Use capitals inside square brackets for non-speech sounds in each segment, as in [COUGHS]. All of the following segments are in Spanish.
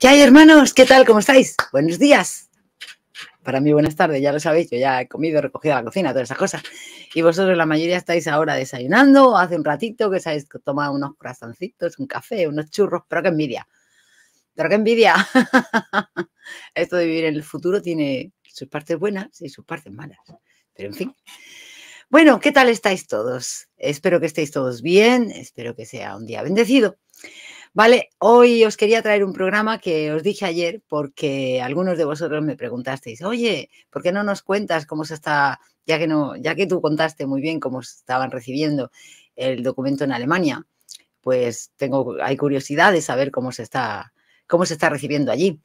¿Qué hay, hermanos? ¿Qué tal? ¿Cómo estáis? Buenos días. Para mí, buenas tardes, ya lo sabéis, yo ya he comido, recogido la cocina, todas esas cosas. Y vosotros, la mayoría, estáis ahora desayunando, hace un ratito que sabéis, tomar unos corazoncitos, un café, unos churros, pero qué envidia. Pero qué envidia. [LAUGHS] Esto de vivir en el futuro tiene sus partes buenas y sus partes malas. Pero en fin. Bueno, ¿qué tal estáis todos? Espero que estéis todos bien, espero que sea un día bendecido. Vale, hoy os quería traer un programa que os dije ayer porque algunos de vosotros me preguntasteis, oye, ¿por qué no nos cuentas cómo se está, ya que, no, ya que tú contaste muy bien cómo se estaban recibiendo el documento en Alemania? Pues tengo, hay curiosidad de saber cómo se está, cómo se está recibiendo allí.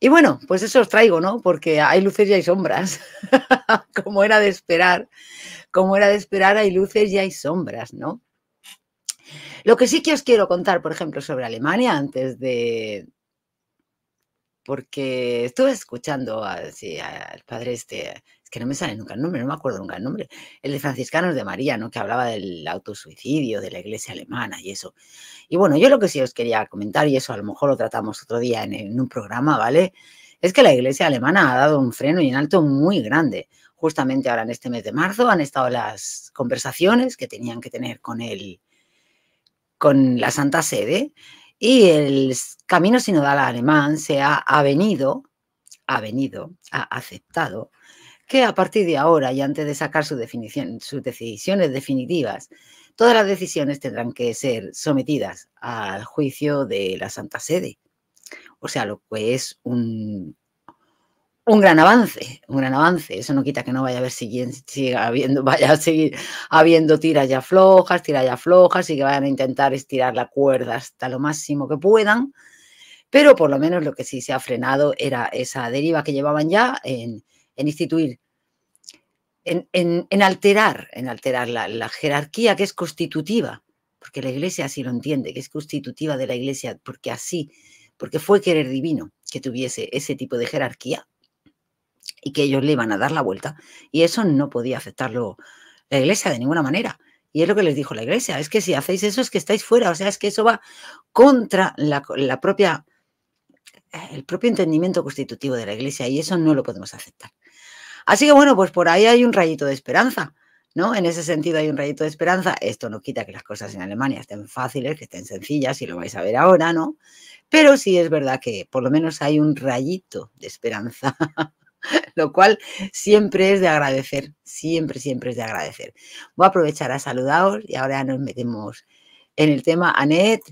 Y bueno, pues eso os traigo, ¿no? Porque hay luces y hay sombras. [LAUGHS] como era de esperar, como era de esperar, hay luces y hay sombras, ¿no? Lo que sí que os quiero contar, por ejemplo, sobre Alemania antes de... Porque estuve escuchando al padre este, es que no me sale nunca el nombre, no me acuerdo nunca el nombre, el de Franciscanos de María, ¿no? Que hablaba del autosuicidio, de la iglesia alemana y eso. Y bueno, yo lo que sí os quería comentar, y eso a lo mejor lo tratamos otro día en, un programa, ¿vale? Es que la iglesia alemana ha dado un freno y un alto muy grande justamente ahora en este mes de marzo han estado las conversaciones que tenían que tener con el con la Santa Sede y el camino sinodal alemán se ha avenido, ha venido, ha aceptado que a partir de ahora y antes de sacar sus decisiones definitivas, todas las decisiones tendrán que ser sometidas al juicio de la Santa Sede. O sea, lo que es un un gran avance, un gran avance. Eso no quita que no vaya a haber [LAUGHS] vaya a seguir habiendo tiras ya flojas, tiras ya flojas y que vayan a intentar estirar la cuerda hasta lo máximo que puedan. Pero por lo menos lo que sí se ha frenado era esa deriva que llevaban ya en, instituir, en, alterar, en alterar la, la jerarquía que es constitutiva, porque la Iglesia así lo entiende, que es constitutiva de la Iglesia, porque así, porque fue querer divino que tuviese ese tipo de jerarquía y que ellos le iban a dar la vuelta. Y eso no podía aceptarlo la iglesia de ninguna manera. Y es lo que les dijo la iglesia, es que si hacéis eso es que estáis fuera, o sea, es que eso va contra la, propia, el propio entendimiento constitutivo de la iglesia y eso no lo podemos aceptar. Así que bueno, pues por ahí hay un rayito de esperanza. ¿No? En ese sentido hay un rayito de esperanza. Esto no quita que las cosas en Alemania estén fáciles, que estén sencillas, y lo vais a ver ahora, ¿no? Pero sí es verdad que por lo menos hay un rayito de esperanza [LAUGHS] [LAUGHS] lo cual siempre es de agradecer, siempre, siempre es de agradecer. Voy a aprovechar a saludaros y ahora nos metemos en el tema. Anet,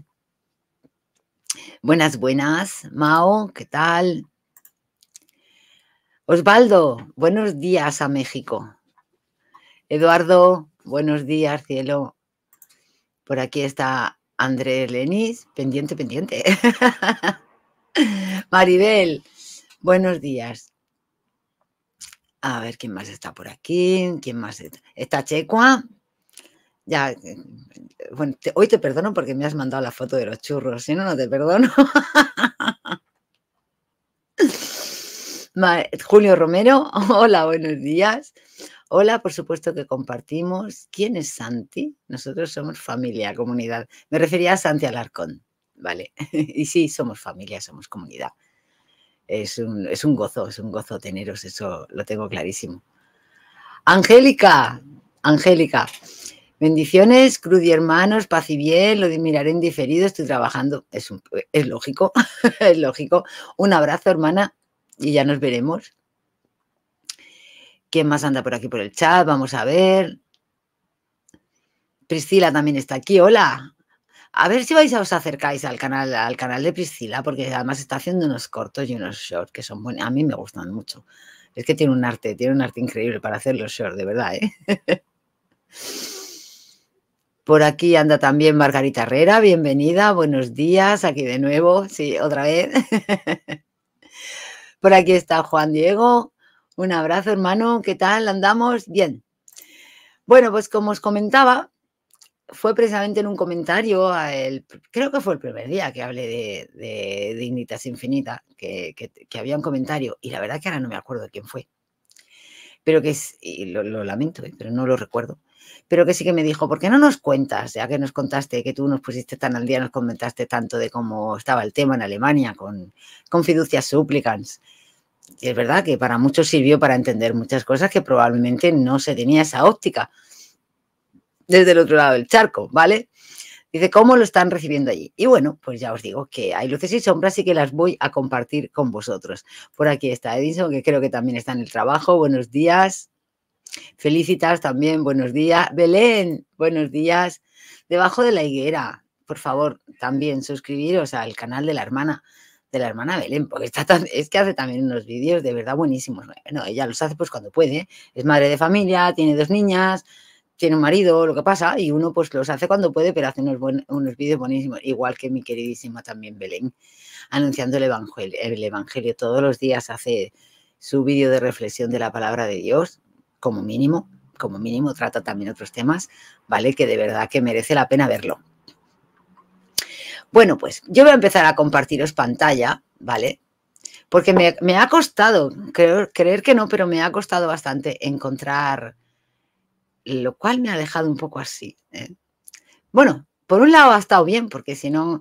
buenas, buenas. Mao, ¿qué tal? Osvaldo, buenos días a México. Eduardo, buenos días, cielo. Por aquí está Andrés Lenis, pendiente, pendiente. [LAUGHS] Maribel, buenos días. A ver quién más está por aquí, quién más está. ¿Está Checua? Ya, eh, bueno, hoy te perdono porque me has mandado la foto de los churros, si no, no te perdono. [LAUGHS] Julio Romero, [LAUGHS] hola, buenos días. Hola, por supuesto que compartimos. ¿Quién es Santi? Nosotros somos familia, comunidad. Me refería a Santi Alarcón, ¿vale? [LAUGHS] y sí, somos familia, somos comunidad es un, gozo, es un gozo teneros, eso lo tengo clarísimo. Angélica, Angélica, bendiciones, cruz y hermanos, paz y bien, lo miraré en diferido, estoy trabajando, es, es lógico, [LAUGHS] es lógico. Un abrazo, hermana, y ya nos veremos. ¿Quién más anda por aquí por el chat? Vamos a ver. Priscila también está aquí, hola. A ver si vais a os acercáis al canal, al canal de Priscila, porque además está haciendo unos cortos y unos shorts que son buenos. A mí me gustan mucho. Es que tiene un arte, tiene un arte increíble para hacer los shorts, de verdad, ¿eh? [LAUGHS] Por aquí anda también Margarita Herrera, bienvenida, buenos días, aquí de nuevo, sí, otra vez. [LAUGHS] Por aquí está Juan Diego, un abrazo hermano, ¿qué tal? ¿Andamos? Bien. Bueno, pues como os comentaba, fue precisamente en un comentario, a creo que fue el primer día que hablé de, Dignitas Infinita, que, había un comentario, y la verdad que ahora no me acuerdo de quién fue, pero que y lo, lamento, ¿eh? pero no lo recuerdo, pero que sí que me dijo, ¿por qué no nos cuentas, ya que nos contaste, que tú nos pusiste tan al día, nos comentaste tanto de cómo estaba el tema en Alemania con, con fiducias Y es verdad que para muchos sirvió para entender muchas cosas que probablemente no se tenía esa óptica, desde el otro lado del charco, ¿vale? Dice, ¿cómo lo están recibiendo allí? Y bueno, pues ya os digo que hay luces y sombras y que las voy a compartir con vosotros. Por aquí está Edison, que creo que también está en el trabajo. Buenos días. Felicitas también, buenos días. Belén, buenos días. Debajo de la higuera, por favor, también suscribiros al canal de la hermana de la hermana Belén, porque está es que hace también unos vídeos de verdad buenísimos. Bueno, ella los hace pues cuando puede. ¿eh? Es madre de familia, tiene dos niñas, tiene un marido, lo que pasa, y uno pues los hace cuando puede, pero hace unos, unos vídeos buenísimos, igual que mi queridísima también Belén, anunciando el evangelio, el evangelio todos los días hace su vídeo de reflexión de la palabra de Dios, como mínimo, como mínimo trata también otros temas, ¿vale? Que de verdad que merece la pena verlo. Bueno, pues yo voy a empezar a compartiros pantalla, ¿vale? Porque me, me ha costado, creer que no, pero me ha costado bastante encontrar lo cual me ha dejado un poco así. ¿eh? Bueno, por un lado ha estado bien, porque si no,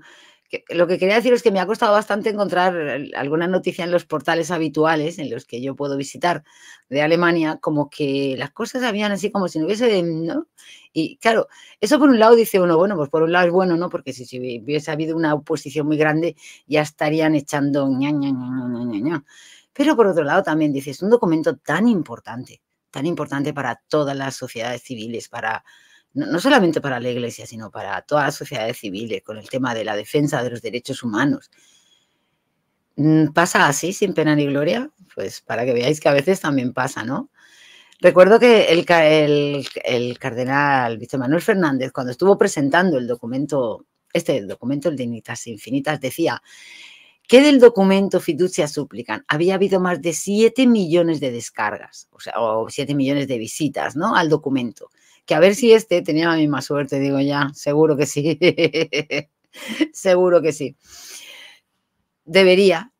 lo que quería decir es que me ha costado bastante encontrar eh, alguna noticia en los portales habituales en los que yo puedo visitar de Alemania, como que las cosas habían así como si no hubiese, ¿no? Y claro, eso por un lado dice uno, bueno, pues por un lado es bueno, ¿no? Porque si, si hubiese habido una oposición muy grande ya estarían echando ña, ña, ña. Pero por otro lado también dice, es un documento tan importante tan importante para todas las sociedades civiles, para no, solamente para la Iglesia, sino para todas las sociedades civiles, con el tema de la defensa de los derechos humanos. Mm, ¿Pasa así, sin pena ni gloria? Pues para que veáis que a veces también pasa, ¿no? Recuerdo que el, el, cardenal Víctor Manuel Fernández, cuando estuvo presentando el documento, este documento, el Dignitas Infinitas, decía, ¿Qué del documento Fiducia suplican? había habido más de 7 millones de descargas, o sea, o 7 millones de visitas, ¿no? Al documento. Que a ver si este tenía la misma suerte, digo ya, seguro que sí. [LAUGHS] seguro que sí. Debería,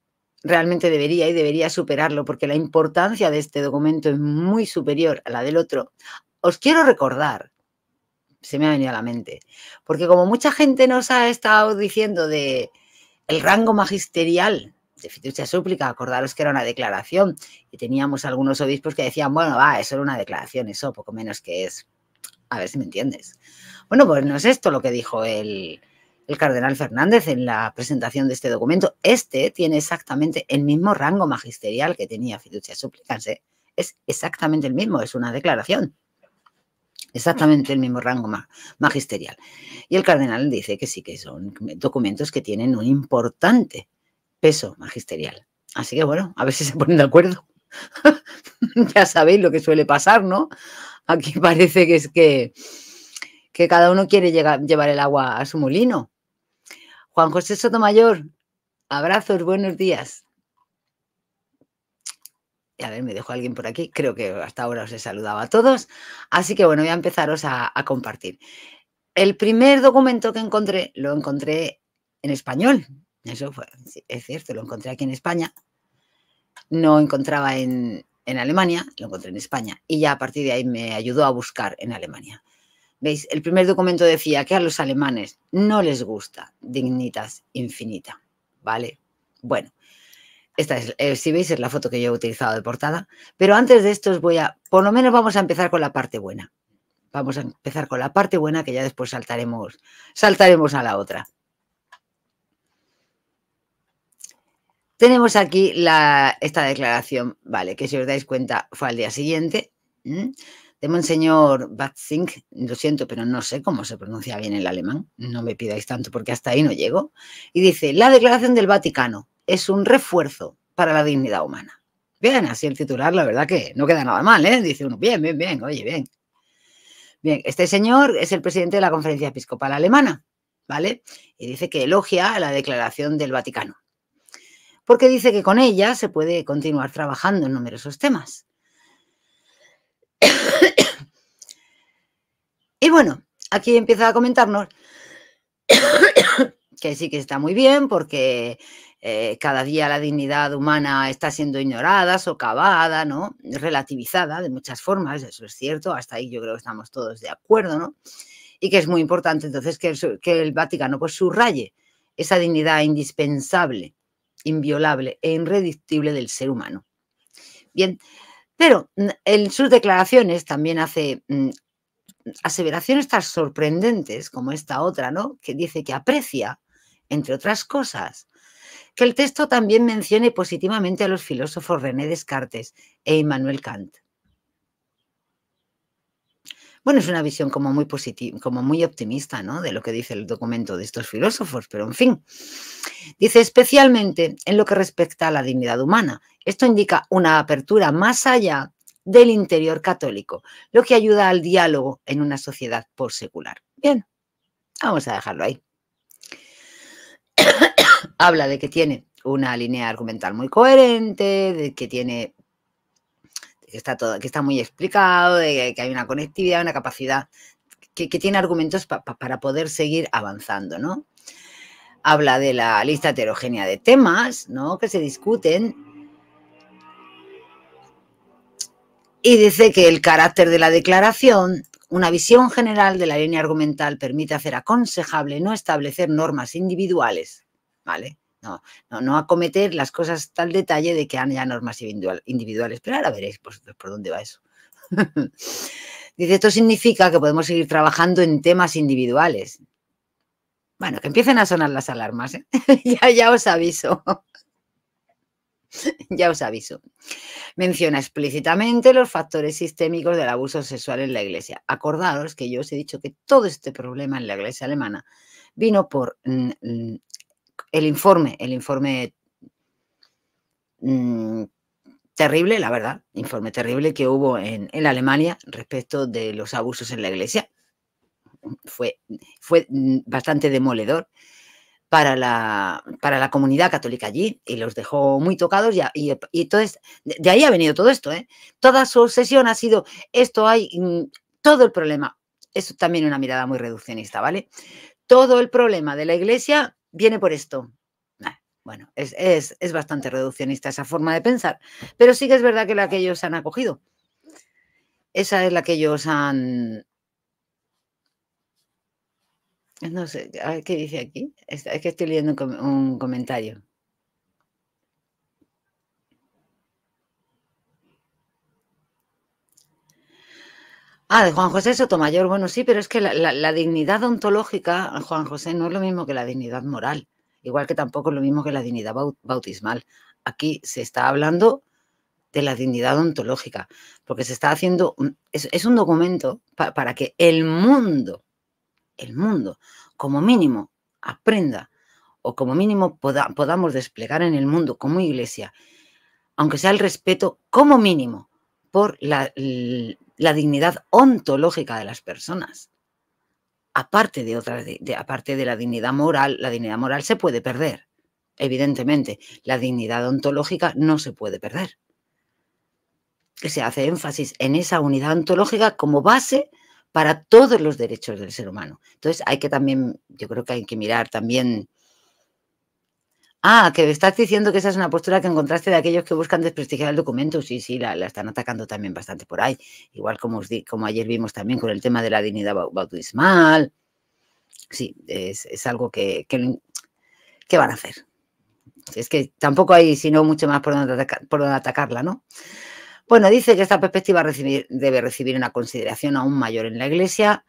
realmente debería y debería superarlo, porque la importancia de este documento es muy superior a la del otro. Os quiero recordar, se me ha venido a la mente, porque como mucha gente nos ha estado diciendo de el rango magisterial de fiducia súplica, acordaros que era una declaración y teníamos algunos obispos que decían, bueno, va, eso era una declaración, eso poco menos que es. A ver si me entiendes. Bueno, pues no es esto lo que dijo el, cardenal Fernández en la presentación de este documento. Este tiene exactamente el mismo rango magisterial que tenía fiducia súplica, es exactamente el mismo, es una declaración exactamente el mismo rango magisterial. Y el cardenal dice que sí, que son documentos que tienen un importante peso magisterial. Así que bueno, a ver si se ponen de acuerdo. [LAUGHS] ya sabéis lo que suele pasar, ¿no? Aquí parece que es que, que cada uno quiere llevar el agua a su molino. Juan José Sotomayor, abrazos, buenos días a ver, me dejó alguien por aquí. Creo que hasta ahora os he saludado a todos. Así que bueno, voy a empezaros a, compartir. El primer documento que encontré, lo encontré en español. Eso fue, es cierto, lo encontré aquí en España. No encontraba en, en Alemania, lo encontré en España. Y ya a partir de ahí me ayudó a buscar en Alemania. ¿Veis? El primer documento decía que a los alemanes no les gusta dignitas infinita. ¿Vale? Bueno, esta es, eh, si veis, es la foto que yo he utilizado de portada. Pero antes de esto os voy a, por lo menos vamos a empezar con la parte buena. Vamos a empezar con la parte buena que ya después saltaremos, saltaremos a la otra. Tenemos aquí esta declaración, vale, que si os dais cuenta fue al día siguiente, de Monseñor Batzink, lo siento, pero no sé cómo se pronuncia bien el alemán, no me pidáis tanto porque hasta ahí no llego, y dice, la declaración del Vaticano, es un refuerzo para la dignidad humana. Bien, así el titular, la verdad que no queda nada mal, ¿eh? Dice uno, bien, bien, bien, oye, bien. Bien, este señor es el presidente de la Conferencia Episcopal Alemana, ¿vale? Y dice que elogia la declaración del Vaticano, porque dice que con ella se puede continuar trabajando en numerosos temas. [COUGHS] y bueno, aquí empieza a comentarnos [COUGHS] que sí que está muy bien porque eh, cada día la dignidad humana está siendo ignorada, socavada, ¿no? relativizada de muchas formas, eso es cierto, hasta ahí yo creo que estamos todos de acuerdo, ¿no? y que es muy importante entonces que el, Vaticano pues subraye esa dignidad indispensable, inviolable e irredictible del ser humano. Bien, pero mm, en sus declaraciones también hace mm, aseveraciones tan sorprendentes como esta otra, ¿no? Que dice que aprecia, entre otras cosas, que el texto también mencione positivamente a los filósofos René Descartes e Immanuel Kant. Bueno, es una visión como muy como muy optimista, De lo que dice el documento de estos filósofos, pero en fin. Dice especialmente en lo que respecta a la dignidad humana. Esto indica una apertura más allá del interior católico, lo que ayuda al diálogo en una sociedad por secular. Bien, vamos a dejarlo ahí habla de que tiene una línea argumental muy coherente, de que tiene está que está muy explicado, de que hay una conectividad, una capacidad, que, tiene argumentos para poder seguir avanzando, ¿no? Habla de la lista heterogénea de temas, ¿no? Que se discuten. Y dice que el carácter de la declaración, una visión general de la línea argumental permite hacer aconsejable no establecer normas individuales ¿vale? No, no, acometer las cosas tal detalle de que ya normas individuales. Pero ahora veréis por dónde va eso. [LAUGHS] Dice, esto significa que podemos seguir trabajando en temas individuales. Bueno, que empiecen a sonar las alarmas, ¿eh? [LAUGHS] ya, os aviso. [LAUGHS] ya os aviso. Menciona explícitamente los factores sistémicos del abuso sexual en la iglesia. Acordaros que yo os he dicho que todo este problema en la iglesia alemana vino por mm, mm, el informe, el informe mm, terrible, la verdad, informe terrible que hubo en, Alemania respecto de los abusos en la iglesia. Fue, fue mm, bastante demoledor para la, para la comunidad católica allí y los dejó muy tocados. Y, y, entonces, de, ahí ha venido todo esto. ¿eh? Toda su obsesión ha sido, esto hay, mm, todo el problema. Es también una mirada muy reduccionista, ¿vale? Todo el problema de la iglesia viene por esto. Ah, bueno, es, bastante reduccionista esa forma de pensar, pero sí que es verdad que la que ellos han acogido. Esa es la que ellos han... No sé, ¿qué dice aquí? Es que estoy leyendo un comentario. Ah, de Juan José Sotomayor, bueno, sí, pero es que la, dignidad ontológica, Juan José, no es lo mismo que la dignidad moral, igual que tampoco es lo mismo que la dignidad bautismal. Aquí se está hablando de la dignidad ontológica, porque se está haciendo, es, un documento para que el mundo, el mundo, como mínimo, aprenda o como mínimo podamos desplegar en el mundo como iglesia, aunque sea el respeto como mínimo por la, la dignidad ontológica de las personas. Aparte de, aparte de la dignidad moral, la dignidad moral se puede perder, evidentemente. La dignidad ontológica no se puede perder. se hace énfasis en esa unidad ontológica como base para todos los derechos del ser humano. Entonces hay que también, yo creo que hay que mirar también Ah, que estás diciendo que esa es una postura que encontraste de aquellos que buscan desprestigiar el documento. Sí, sí, la, están atacando también bastante por ahí. Igual como, os di, como ayer vimos también con el tema de la dignidad bautismal. Sí, es, algo que, que, van a hacer. Es que tampoco hay, sino mucho más por donde, por atacarla, ¿no? Bueno, dice que esta perspectiva recibir, debe recibir una consideración aún mayor en la Iglesia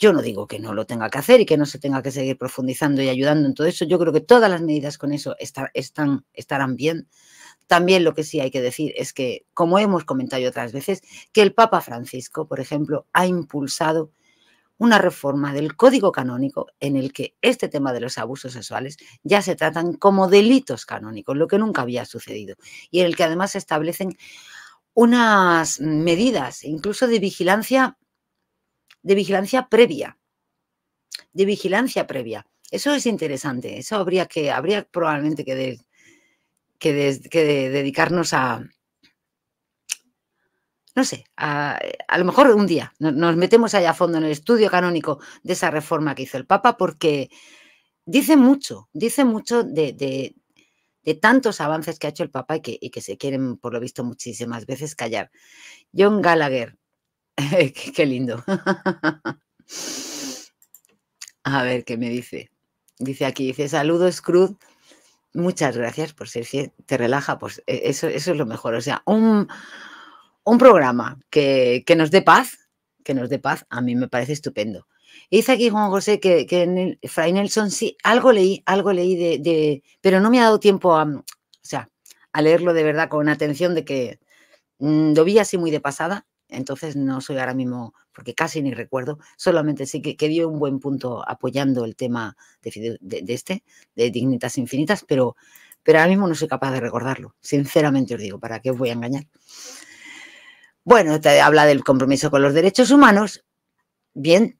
yo no digo que no lo tenga que hacer y que no se tenga que seguir profundizando y ayudando en todo eso. Yo creo que todas las medidas con eso están, estarán bien. También lo que sí hay que decir es que, como hemos comentado otras veces, que el Papa Francisco, por ejemplo, ha impulsado una reforma del Código Canónico en el que este tema de los abusos sexuales ya se tratan como delitos canónicos, lo que nunca había sucedido, y en el que además se establecen unas medidas, incluso de vigilancia de vigilancia previa. De vigilancia previa. Eso es interesante. Eso habría que, habría probablemente que, que, dedicarnos a, no sé, a, lo mejor un día nos metemos allá a fondo en el estudio canónico de esa reforma que hizo el Papa, porque dice mucho, dice mucho de, de, de tantos avances que ha hecho el Papa y que, y que, se quieren, por lo visto, muchísimas veces callar. John Gallagher, [LAUGHS] Qué lindo. [LAUGHS] A ver qué me dice. Dice aquí, dice, saludos, Cruz. Muchas gracias por ser fiel. Te relaja, pues e, eso, eso es lo mejor. O sea, un, programa que, que, nos dé paz, que nos dé paz, a mí me parece estupendo. dice aquí Juan José que, que en el, Fray Nelson sí, algo leí, algo leí de, pero no me ha dado tiempo a, sea, a leerlo de verdad con atención de que mm, lo vi así muy de pasada entonces no soy ahora mismo, porque casi ni recuerdo, solamente sí que, dio un buen punto apoyando el tema de, este, de dignitas infinitas, pero, pero ahora mismo no soy capaz de recordarlo. Sinceramente os digo, ¿para qué os voy a engañar? Bueno, te habla del compromiso con los derechos humanos. Bien.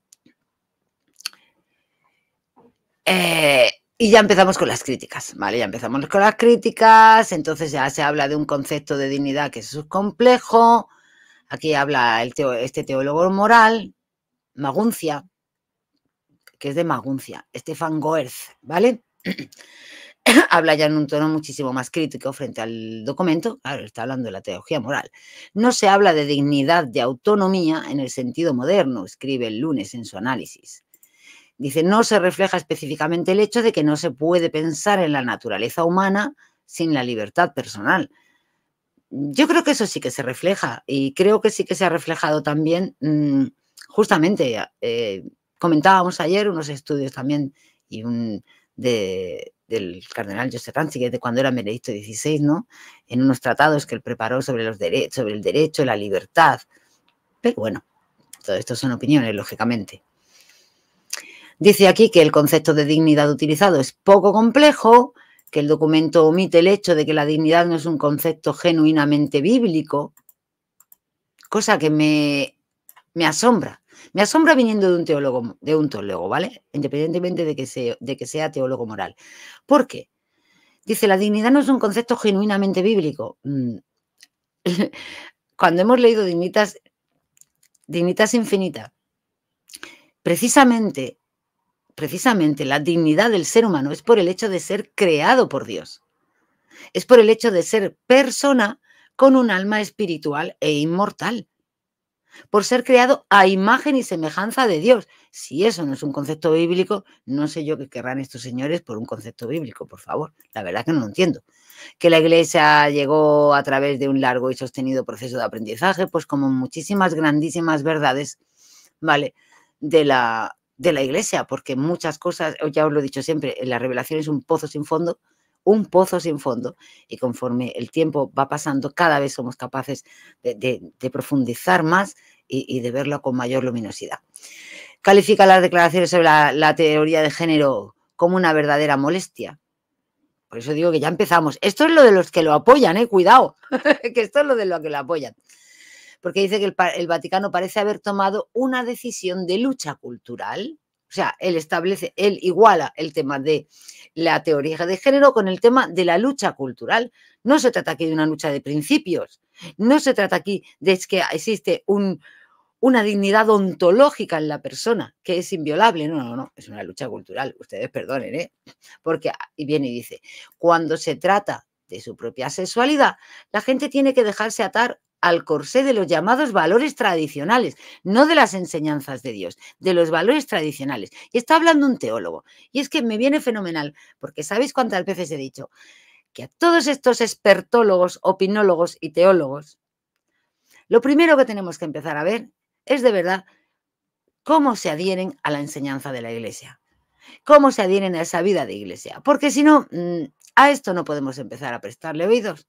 Eh, y ya empezamos con las críticas, ¿vale? Ya empezamos con las críticas, entonces ya se habla de un concepto de dignidad que es complejo, Aquí habla este teólogo moral, Maguncia, que es de Maguncia, Stefan Goerz, ¿vale? [CLEARS THROAT] habla ya en un tono muchísimo más crítico frente al documento, está hablando de la teología moral. No se habla de dignidad, de autonomía en el sentido moderno, escribe el lunes en su análisis. Dice, no se refleja específicamente el hecho de que no se puede pensar en la naturaleza humana sin la libertad personal, yo creo que eso sí que se refleja y creo que sí que se ha reflejado también, mm, justamente, eh, comentábamos ayer unos estudios también y un, de, del cardenal Joseph de cuando era Benedicto XVI, ¿no? En unos tratados que él preparó sobre, los sobre el derecho, la libertad. Pero bueno, todo esto son opiniones, lógicamente. Dice aquí que el concepto de dignidad utilizado es poco complejo que el documento omite el hecho de que la dignidad no es un concepto genuinamente bíblico, cosa que me, asombra. Me asombra viniendo de un teólogo, de un teólogo, ¿vale? Independientemente de que, sea, de que sea teólogo moral. ¿Por qué? Dice, la dignidad no es un concepto genuinamente bíblico. Mm. [LAUGHS] Cuando hemos leído Dignitas, Dignitas Infinita, precisamente precisamente la dignidad del ser humano es por el hecho de ser creado por Dios. Es por el hecho de ser persona con un alma espiritual e inmortal. Por ser creado a imagen y semejanza de Dios. Si eso no es un concepto bíblico, no sé yo qué querrán estos señores por un concepto bíblico, por favor. La verdad que no lo entiendo. Que la iglesia llegó a través de un largo y sostenido proceso de aprendizaje, pues como muchísimas grandísimas verdades, ¿vale? De la, de la iglesia, porque muchas cosas, ya os lo he dicho siempre, la revelación es un pozo sin fondo, un pozo sin fondo, y conforme el tiempo va pasando, cada vez somos capaces de, profundizar más y, de verlo con mayor luminosidad. Califica las declaraciones sobre la, teoría de género como una verdadera molestia. Por eso digo que ya empezamos. Esto es lo de los que lo apoyan, eh, cuidado, [LAUGHS] que esto es lo de los que lo apoyan porque dice que el, Vaticano parece haber tomado una decisión de lucha cultural. O sea, él establece, él iguala el tema de la teoría de género con el tema de la lucha cultural. No se trata aquí de una lucha de principios, no se trata aquí de que existe una dignidad ontológica en la persona que es inviolable. No, no, no, es una lucha cultural, ustedes perdonen, ¿eh? Porque ah, y viene y dice, cuando se trata de su propia sexualidad, la gente tiene que dejarse atar al corsé de los llamados valores tradicionales, no de las enseñanzas de Dios, de los valores tradicionales. Y está hablando un teólogo. Y es que me viene fenomenal, porque ¿sabéis cuántas veces he dicho? Que a todos estos expertólogos, opinólogos y teólogos, lo primero que tenemos que empezar a ver es de verdad cómo se adhieren a la enseñanza de la Iglesia, cómo se adhieren a esa vida de Iglesia, porque si no, mm, a esto no podemos empezar a prestarle oídos,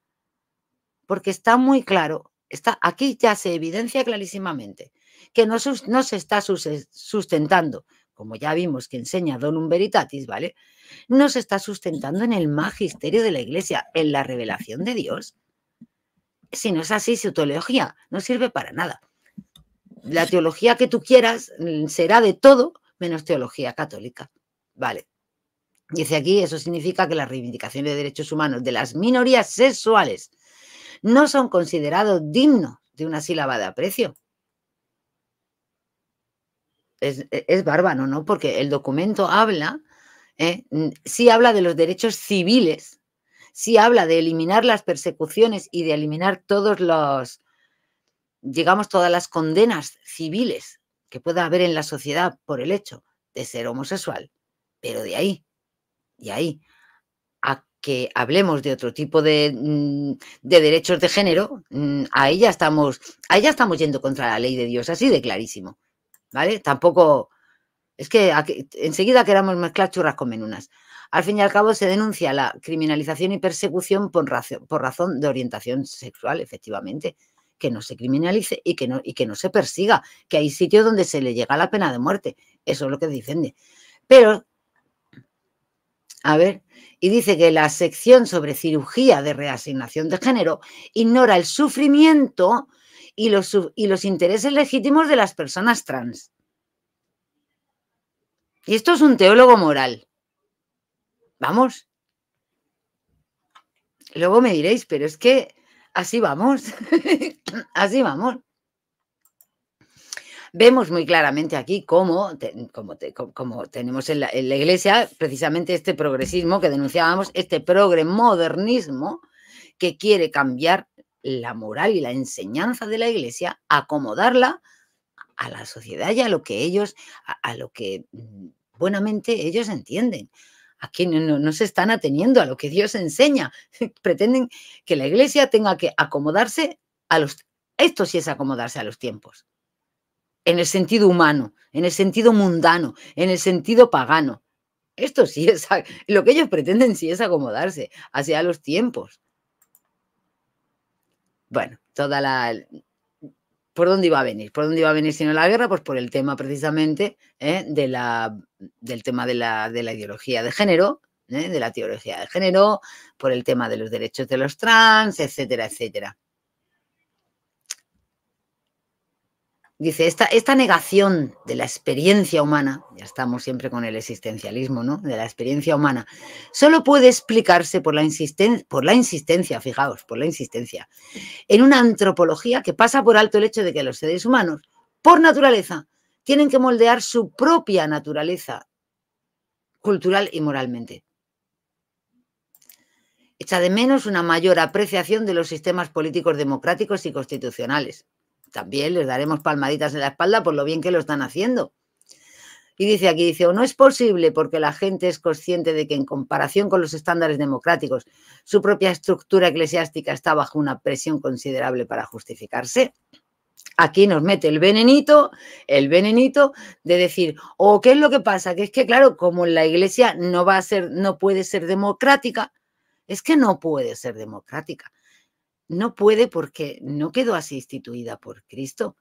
porque está muy claro Está, aquí ya se evidencia clarísimamente que no, se está sustentando, como ya vimos que enseña Don Umberitatis, ¿vale? No se está sustentando en el magisterio de la Iglesia, en la revelación de Dios. Si no es así, su teología no sirve para nada. La teología que tú quieras mm, será de todo menos teología católica. Vale. Dice aquí, eso significa que la reivindicación de derechos humanos de las minorías sexuales no son considerados dignos de una sílaba de aprecio. Es, e-, bárbaro, ¿no? Porque el documento habla, ¿eh? sí habla de los derechos civiles, sí habla de eliminar las persecuciones y de eliminar todos los, digamos, todas las condenas civiles que pueda haber en la sociedad por el hecho de ser homosexual, pero de ahí, y ahí que hablemos de otro tipo de, mm, derechos de género, mm, ahí ya estamos, estamos yendo contra la ley de Dios, así de clarísimo. ¿Vale? Tampoco. Es que enseguida queramos mezclar churras con menunas. Al fin y al cabo se denuncia la criminalización y persecución por, razón, por razón de orientación sexual, efectivamente. Que no se criminalice y que no, y que no se persiga, que hay sitios donde se le llega la pena de muerte. Eso es lo que defiende. Pero a ver, y dice que la sección sobre cirugía de reasignación de género ignora el sufrimiento y los, y los intereses legítimos de las personas trans. Y esto es un teólogo moral. Vamos. Luego me diréis, pero es que así vamos. [LAUGHS] así vamos. Vemos muy claramente aquí cómo, tenemos en la, Iglesia precisamente este progresismo que denunciábamos, este progre modernismo que quiere cambiar la moral y la enseñanza de la Iglesia, acomodarla a la sociedad y a lo que ellos, a, lo que mm, buenamente ellos entienden aquí no, no, se están ateniendo a lo que Dios enseña. [LAUGHS] Pretenden que la iglesia tenga que acomodarse a los... Esto sí es acomodarse a los tiempos en el sentido humano, en el sentido mundano, en el sentido pagano. Esto sí es lo que ellos pretenden, sí es acomodarse hacia los tiempos. Bueno, toda la. ¿Por dónde iba a venir? ¿Por dónde iba a venir sino la guerra? Pues por el tema precisamente ¿eh? de la, del tema de la, de la ideología de género, ¿eh? de la teología de género, por el tema de los derechos de los trans, etcétera, etcétera. Dice, esta, negación de la experiencia humana, ya estamos siempre con el existencialismo, ¿no? De la experiencia humana, solo puede explicarse por la, por la insistencia, fijaos, por la insistencia, en una antropología que pasa por alto el hecho de que los seres humanos, por naturaleza, tienen que moldear su propia naturaleza cultural y moralmente. Echa de menos una mayor apreciación de los sistemas políticos democráticos y constitucionales también les daremos palmaditas en la espalda por lo bien que lo están haciendo. Y dice aquí, dice, o no es posible porque la gente es consciente de que en comparación con los estándares democráticos, su propia estructura eclesiástica está bajo una presión considerable para justificarse. Aquí nos mete el venenito, el venenito de decir, o qué es lo que pasa, que es que claro, como la iglesia no va a ser, no puede ser democrática, es que no puede ser democrática. No puede porque no quedó así instituida por Cristo.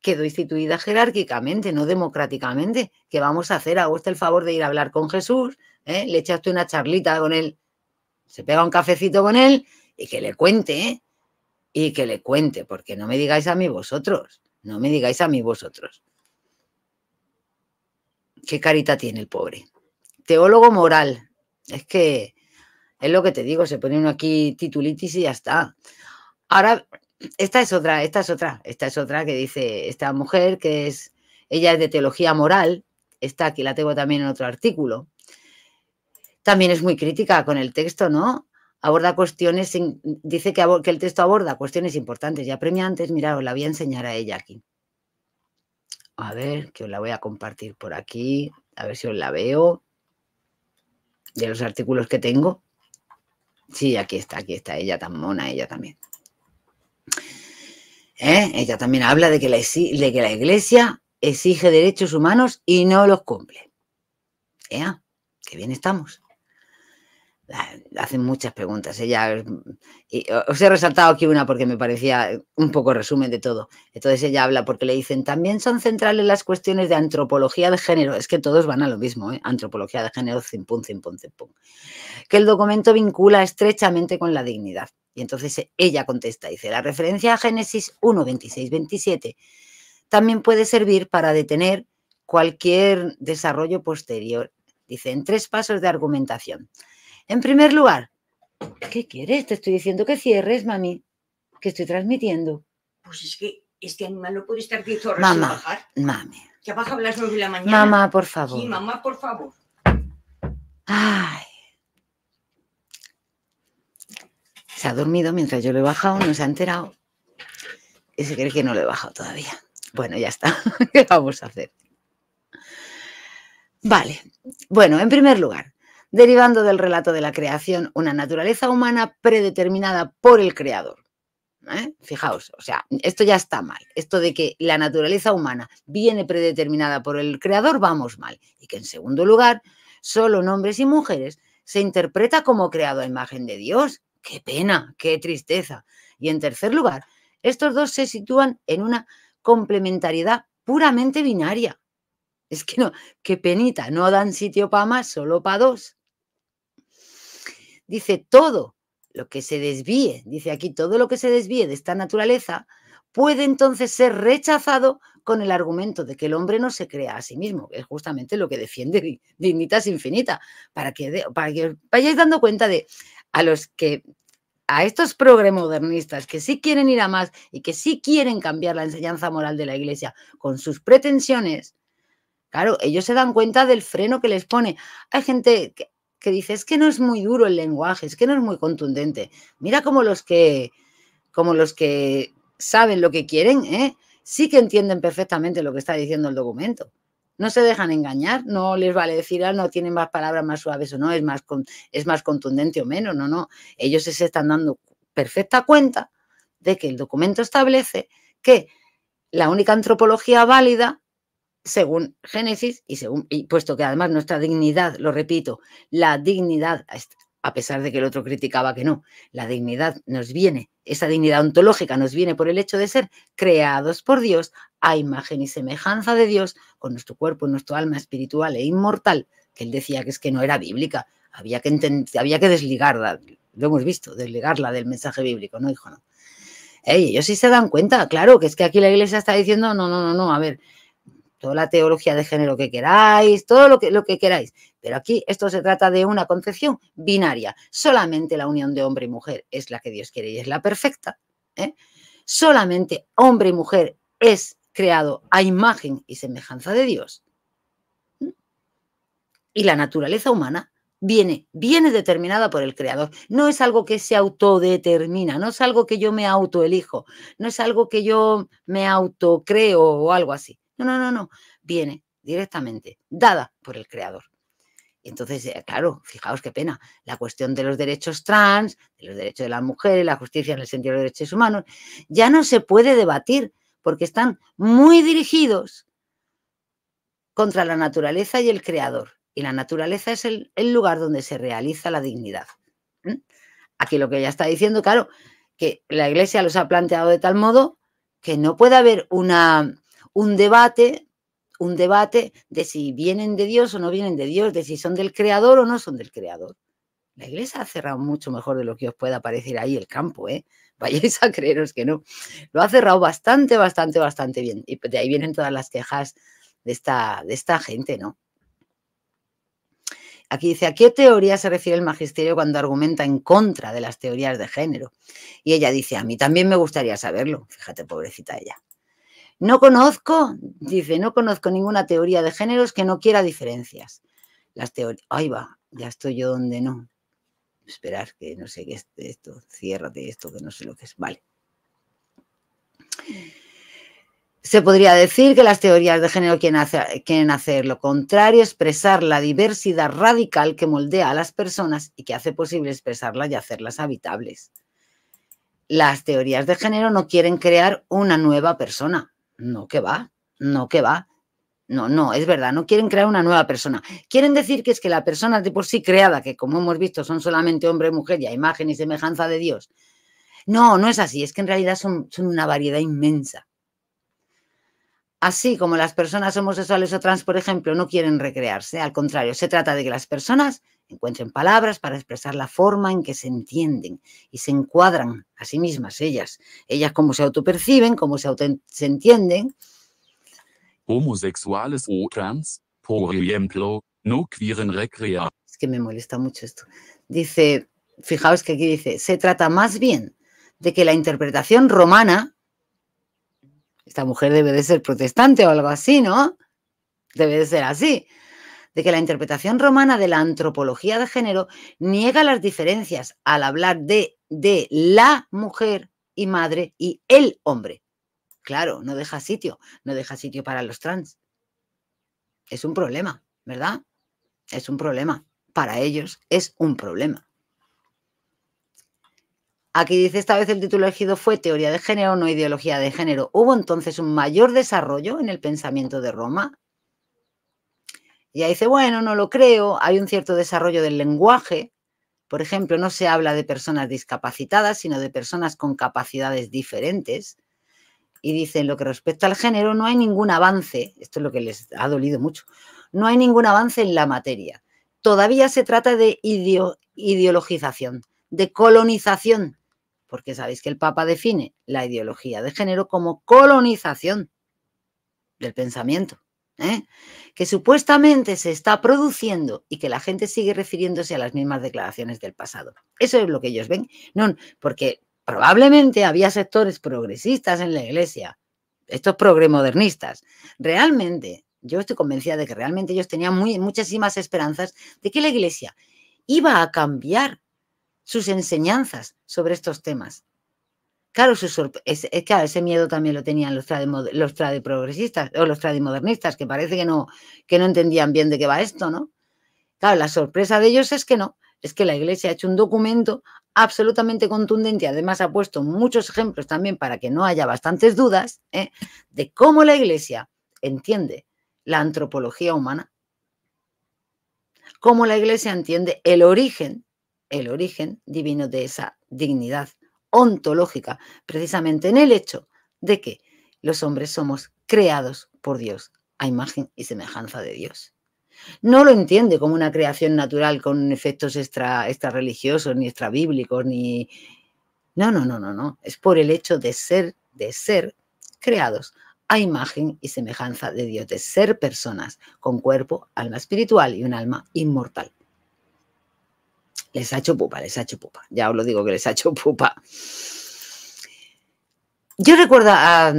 Quedó instituida jerárquicamente, no democráticamente. ¿Qué vamos a hacer? ¿A usted el favor de ir a hablar con Jesús, ¿Eh? le echaste una charlita con él, se pega un cafecito con él y que le cuente, ¿eh? y que le cuente, porque no me digáis a mí vosotros, no me digáis a mí vosotros. ¿Qué carita tiene el pobre? Teólogo moral. Es que es lo que te digo, se pone uno aquí titulitis y ya está. Ahora, esta es otra, esta es otra, esta es otra que dice esta mujer que es, ella es de teología moral, está aquí, la tengo también en otro artículo. También es muy crítica con el texto, ¿no? Aborda cuestiones, dice que, el texto aborda cuestiones importantes y apremiantes. Mira, os la voy a enseñar a ella aquí. A ver, que os la voy a compartir por aquí, a ver si os la veo. De los artículos que tengo. Sí, aquí está, aquí está ella tan mona, ella también. ¿Eh? Ella también habla de que, la, que la Iglesia exige derechos humanos y no los cumple. ¡Ea! Qué bien estamos. Hacen muchas preguntas. Ella, y os he resaltado aquí una porque me parecía un poco resumen de todo. Entonces ella habla porque le dicen, también son centrales las cuestiones de antropología de género. Es que todos van a lo mismo, ¿eh? antropología de género, zimpum, zimpum, zimpum. Que el documento vincula estrechamente con la dignidad. Y entonces eh, ella contesta, dice, la referencia a Génesis 1, 26, 27 también puede servir para detener cualquier desarrollo posterior. Dice, en tres pasos de argumentación. En primer lugar, ¿qué quieres? Te estoy diciendo que cierres, mami, que estoy transmitiendo. Pues es que este animal no puede estar 10 horas mamá, sin bajar. Mami. Que baja a las 9 de la mañana. Mamá, por favor. Sí, mamá, por favor. Ay. Se ha dormido mientras yo lo he bajado, no se ha enterado. Y se cree que no lo he bajado todavía. Bueno, ya está. [LAUGHS] ¿Qué vamos a hacer? Vale. Bueno, en primer lugar, derivando del relato de la creación, una naturaleza humana predeterminada por el creador. ¿eh? Fijaos, o sea, esto ya está mal. Esto de que la naturaleza humana viene predeterminada por el creador, vamos mal. Y que en segundo lugar, solo en hombres y mujeres se interpreta como creado a imagen de Dios. Qué pena, qué tristeza. Y en tercer lugar, estos dos se sitúan en una complementariedad puramente binaria. Es que no, qué penita, no dan sitio para más, solo para dos. Dice, todo lo que se desvíe, dice aquí, todo lo que se desvíe de esta naturaleza puede entonces ser rechazado con el argumento de que el hombre no se crea a sí mismo, que es justamente lo que defiende Dignitas Infinita, para que, para que vayáis dando cuenta de a los que a estos progremodernistas que sí quieren ir a más y que sí quieren cambiar la enseñanza moral de la Iglesia con sus pretensiones, claro, ellos se dan cuenta del freno que les pone. Hay gente que, dice, es que no es muy duro el lenguaje, es que no es muy contundente. Mira como los que, como los que saben lo que quieren, ¿eh? sí que entienden perfectamente lo que está diciendo el documento. No se dejan engañar, no les vale decir, ah, no tienen más palabras más suaves o no, es más, es más contundente o menos, no, no. Ellos se están dando perfecta cuenta de que el documento establece que la única antropología válida, según Génesis, y según, y puesto que además nuestra dignidad, lo repito, la dignidad a pesar de que el otro criticaba que no. La dignidad nos viene, esa dignidad ontológica nos viene por el hecho de ser creados por Dios a imagen y semejanza de Dios, con nuestro cuerpo, nuestro alma espiritual e inmortal, que él decía que es que no era bíblica, había que, desligarla, lo hemos visto, desligarla del mensaje bíblico, ¿no, hijo? No. ellos sí se dan cuenta, claro, que es que aquí la iglesia está diciendo, no, no, no, no, a ver, toda la teología de género que queráis, todo lo que, lo que queráis, pero aquí esto se trata de una concepción binaria. Solamente la unión de hombre y mujer es la que Dios quiere y es la perfecta. ¿eh? Solamente hombre y mujer es creado a imagen y semejanza de Dios. ¿eh? Y la naturaleza humana viene, viene determinada por el creador. No es algo que se autodetermina, no es algo que yo me autoelijo, no es algo que yo me autocreo o algo así. No, no, no, no. Viene directamente, dada por el creador. Entonces, eh, claro, fijaos qué pena, la cuestión de los derechos trans, de los derechos de las mujeres, la justicia en el sentido de los derechos humanos, ya no se puede debatir porque están muy dirigidos contra la naturaleza y el creador. Y la naturaleza es el, lugar donde se realiza la dignidad. Aquí lo que ella está diciendo, claro, que la Iglesia los ha planteado de tal modo que no puede haber una, un debate un debate de si vienen de Dios o no vienen de Dios, de si son del Creador o no son del Creador. La iglesia ha cerrado mucho mejor de lo que os pueda parecer ahí el campo, ¿eh? [LAUGHS] Vayáis a creeros que no. Lo ha cerrado bastante, bastante, bastante bien. Y de ahí vienen todas las quejas de esta, de esta gente, ¿no? Aquí dice, ¿a qué teoría se refiere el magisterio cuando argumenta en contra de las teorías de género? Y ella dice, a mí también me gustaría saberlo. Fíjate, pobrecita ella. No conozco, dice, no conozco ninguna teoría de géneros que no quiera diferencias. Las teorías. Ahí va, ya estoy yo donde no. Esperar que no sé qué es este, esto, ciérrate esto, que no sé lo que es. Vale. Se podría decir que las teorías de género quieren hacer, quieren hacer, lo contrario, expresar la diversidad radical que moldea a las personas y que hace posible expresarlas y hacerlas habitables. Las teorías de género no quieren crear una nueva persona, no, que va, no, que va. No, no, es verdad, no quieren crear una nueva persona. Quieren decir que es que la persona de por sí creada, que como hemos visto son solamente hombre, mujer y a imagen y semejanza de Dios. No, no es así, es que en realidad son, son una variedad inmensa. Así como las personas homosexuales o trans, por ejemplo, no quieren recrearse, al contrario, se trata de que las personas encuentren palabras para expresar la forma en que se entienden y se encuadran a sí mismas, ellas, ellas como se autoperciben, como se, se entienden. Homosexuales o trans, por ejemplo, no quieren recrear. Es que me molesta mucho esto. Dice, fijaos que aquí dice, se trata más bien de que la interpretación romana esta mujer debe de ser protestante o algo así, ¿no? Debe de ser así. De que la interpretación romana de la antropología de género niega las diferencias al hablar de, de la mujer y madre y el hombre. Claro, no deja sitio, no deja sitio para los trans. Es un problema, ¿verdad? Es un problema. Para ellos es un problema. Aquí dice, esta vez el título elegido fue Teoría de género, no ideología de género. Hubo entonces un mayor desarrollo en el pensamiento de Roma. Y ahí dice, bueno, no lo creo, hay un cierto desarrollo del lenguaje. Por ejemplo, no se habla de personas discapacitadas, sino de personas con capacidades diferentes. Y dice, en lo que respecta al género, no hay ningún avance, esto es lo que les ha dolido mucho, no hay ningún avance en la materia. Todavía se trata de ideologización, de colonización porque sabéis que el Papa define la ideología de género como colonización del pensamiento, ¿eh? que supuestamente se está produciendo y que la gente sigue refiriéndose a las mismas declaraciones del pasado. Eso es lo que ellos ven, no, porque probablemente había sectores progresistas en la Iglesia, estos progremodernistas, realmente, yo estoy convencida de que realmente ellos tenían muy, muchísimas esperanzas de que la Iglesia iba a cambiar sus enseñanzas sobre estos temas. Claro, ese miedo también lo tenían los, los tradiprogresistas o los tradimodernistas, que parece que no, que no entendían bien de qué va esto, ¿no? Claro, la sorpresa de ellos es que no, es que la Iglesia ha hecho un documento absolutamente contundente y además ha puesto muchos ejemplos también para que no haya bastantes dudas ¿eh? de cómo la Iglesia entiende la antropología humana, cómo la Iglesia entiende el origen el origen divino de esa dignidad ontológica, precisamente en el hecho de que los hombres somos creados por Dios a imagen y semejanza de Dios. No lo entiende como una creación natural con efectos extra, extra religiosos, ni extra bíblicos, ni... No, no, no, no, no. Es por el hecho de ser, de ser creados a imagen y semejanza de Dios, de ser personas con cuerpo, alma espiritual y un alma inmortal. Les ha hecho pupa, les ha hecho pupa. Ya os lo digo que les ha hecho pupa. Yo recuerdo, a,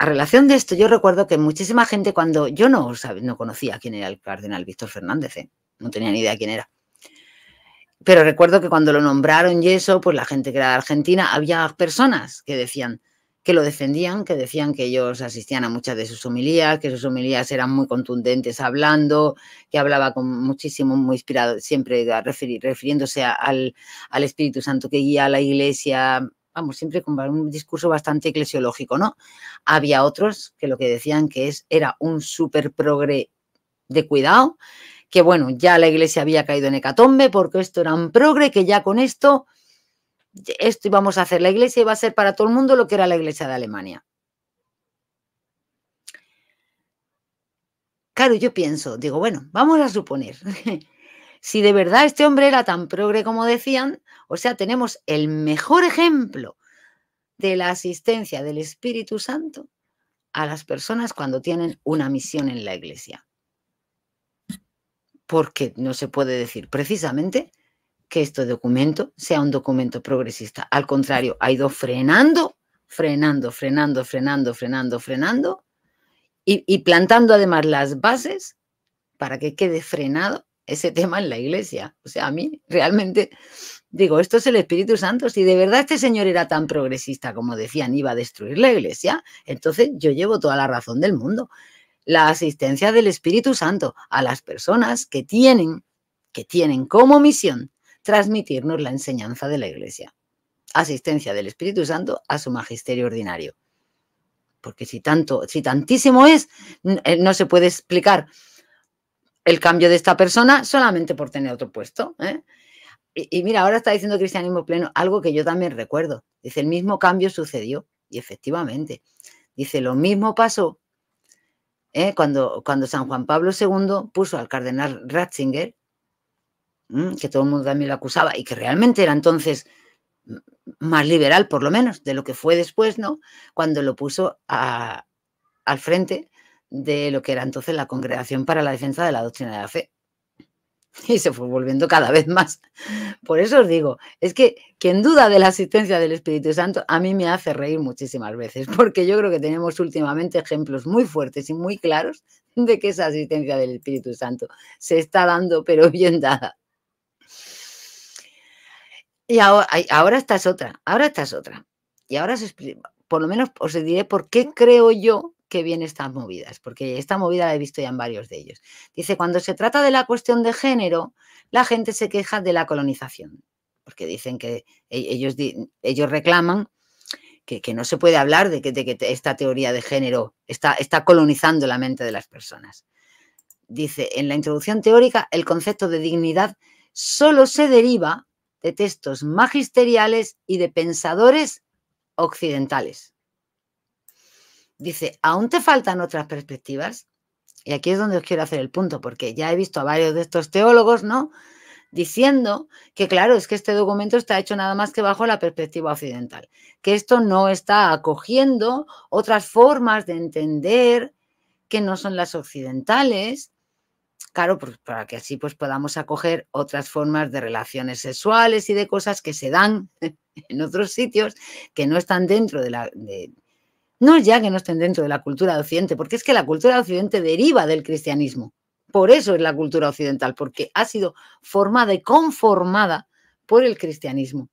relación de esto, yo recuerdo que muchísima gente cuando yo no, no conocía quién era el cardenal Víctor Fernández, ¿eh? no tenía ni idea quién era. Pero recuerdo que cuando lo nombraron y eso, pues la gente que era de Argentina, había personas que decían, que lo defendían, que decían que ellos asistían a muchas de sus homilías, que sus homilías eran muy contundentes hablando, que hablaba con muchísimo, muy inspirado, siempre refiriéndose al, Espíritu Santo que guía a la iglesia, vamos, siempre con un discurso bastante eclesiológico, ¿no? Había otros que lo que decían que es, era un super progre de cuidado, que bueno, ya la iglesia había caído en hecatombe porque esto era un progre, que ya con esto esto íbamos a hacer. La iglesia iba a ser para todo el mundo lo que era la iglesia de Alemania. Claro, yo pienso, digo, bueno, vamos a suponer, [LAUGHS] si de verdad este hombre era tan progre como decían, o sea, tenemos el mejor ejemplo de la asistencia del Espíritu Santo a las personas cuando tienen una misión en la iglesia. Porque no se puede decir precisamente que este documento sea un documento progresista. Al contrario, ha ido frenando, frenando, frenando, frenando, frenando, frenando y, plantando además las bases para que quede frenado ese tema en la iglesia. O sea, a mí realmente digo, esto es el Espíritu Santo. Si de verdad este señor era tan progresista como decían, iba a destruir la iglesia, entonces yo llevo toda la razón del mundo. La asistencia del Espíritu Santo a las personas que tienen, que tienen como misión transmitirnos la enseñanza de la Iglesia. Asistencia del Espíritu Santo a su magisterio ordinario. Porque si tanto, si tantísimo es, eh, no se puede explicar el cambio de esta persona solamente por tener otro puesto. ¿eh? Y, mira, ahora está diciendo cristianismo pleno, algo que yo también recuerdo. Dice, el mismo cambio sucedió. Y efectivamente, dice, lo mismo pasó ¿eh? cuando, cuando San Juan Pablo II puso al cardenal Ratzinger Mm, que todo el mundo también lo acusaba y que realmente era entonces más liberal, por lo menos, de lo que fue después, ¿no? Cuando lo puso al frente de lo que era entonces la Congregación para la Defensa de la Doctrina de la Fe. Y se fue volviendo cada vez más. Por eso os digo, es que quien duda de la asistencia del Espíritu Santo a mí me hace reír muchísimas veces, porque yo creo que tenemos últimamente ejemplos muy fuertes y muy claros de que esa asistencia del Espíritu Santo se está dando, pero bien dada. Y ahora, ahora esta otra, ahora esta es otra. Y ahora por lo menos os diré por qué creo yo que vienen estas movidas, porque esta movida la he visto ya en varios de ellos. Dice, cuando se trata de la cuestión de género, la gente se queja de la colonización, porque dicen que e-, ellos, ellos reclaman que, no se puede hablar de que, de que esta teoría de género está, está colonizando la mente de las personas. Dice, en la introducción teórica, el concepto de dignidad solo se deriva de textos magisteriales y de pensadores occidentales. Dice, ¿aún te faltan otras perspectivas? Y aquí es donde os quiero hacer el punto, porque ya he visto a varios de estos teólogos, ¿no? Diciendo que, claro, es que este documento está hecho nada más que bajo la perspectiva occidental, que esto no está acogiendo otras formas de entender que no son las occidentales, Claro, pues para que así pues podamos acoger otras formas de relaciones sexuales y de cosas que se dan [LAUGHS] en otros sitios que no están dentro de la... no ya que no estén dentro de la cultura occidental porque es que la cultura occidental deriva del cristianismo. Por eso es la cultura occidental, porque ha sido formada y conformada por el cristianismo.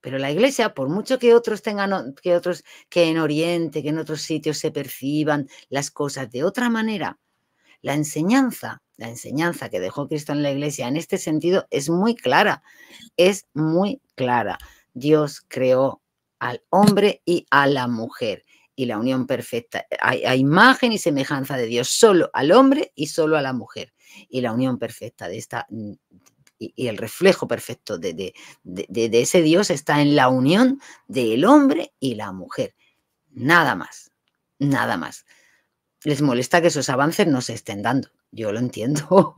Pero la iglesia, por mucho que otros tengan, que otros, que en Oriente, que en otros sitios se perciban las cosas de otra manera, la enseñanza, la enseñanza que dejó Cristo en la iglesia en este sentido es muy clara, es muy clara. Dios creó al hombre y a la mujer y la unión perfecta, a, imagen y semejanza de Dios, solo al hombre y solo a la mujer. Y la unión perfecta de esta mm, y, el reflejo perfecto de, ese Dios está en la unión del hombre y la mujer. Nada más, nada más les molesta que esos avances no se estén dando. Yo lo entiendo.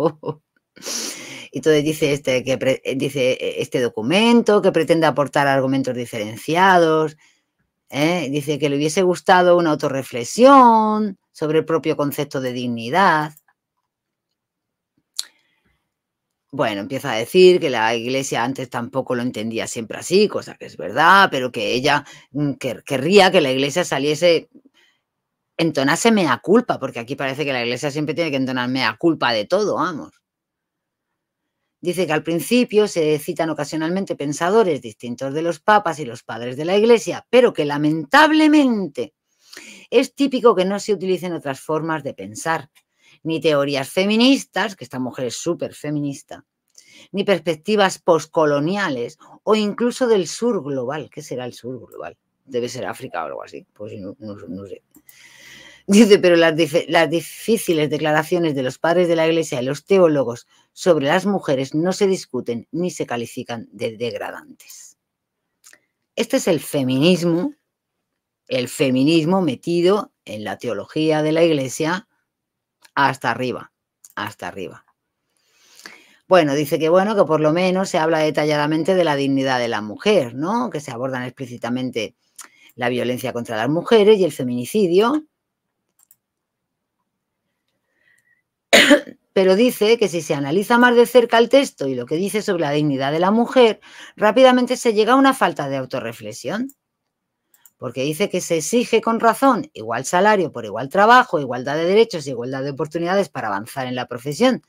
[LAUGHS] Entonces dice este, que eh, dice eh, este documento que pretende aportar argumentos diferenciados. ¿eh? Dice que le hubiese gustado una autorreflexión sobre el propio concepto de dignidad. Bueno, empieza a decir que la iglesia antes tampoco lo entendía siempre así, cosa que es verdad, pero que ella mm, querría que la iglesia saliese entonarse mea culpa, porque aquí parece que la iglesia siempre tiene que entonar mea culpa de todo, vamos. Dice que al principio se citan ocasionalmente pensadores distintos de los papas y los padres de la iglesia, pero que lamentablemente es típico que no se utilicen otras formas de pensar, ni teorías feministas, que esta mujer es súper feminista, ni perspectivas poscoloniales o incluso del sur global. ¿Qué será el sur global? Debe ser África o algo así, pues no, no, no sé. [LAUGHS] Dice, pero las, difíciles declaraciones de los padres de la Iglesia y los teólogos sobre las mujeres no se discuten ni se califican de degradantes. Este es el feminismo, el feminismo metido en la teología de la Iglesia hasta arriba, hasta arriba. Bueno, dice que bueno, que por lo menos se habla detalladamente de la dignidad de la mujer, ¿no? Que se abordan explícitamente la violencia contra las mujeres y el feminicidio, [COUGHS] pero dice que si se analiza más de cerca el texto y lo que dice sobre la dignidad de la mujer, rápidamente se llega a una falta de autorreflexión. Porque dice que se exige con razón igual salario por igual trabajo, igualdad de derechos, y igualdad de oportunidades para avanzar en la profesión,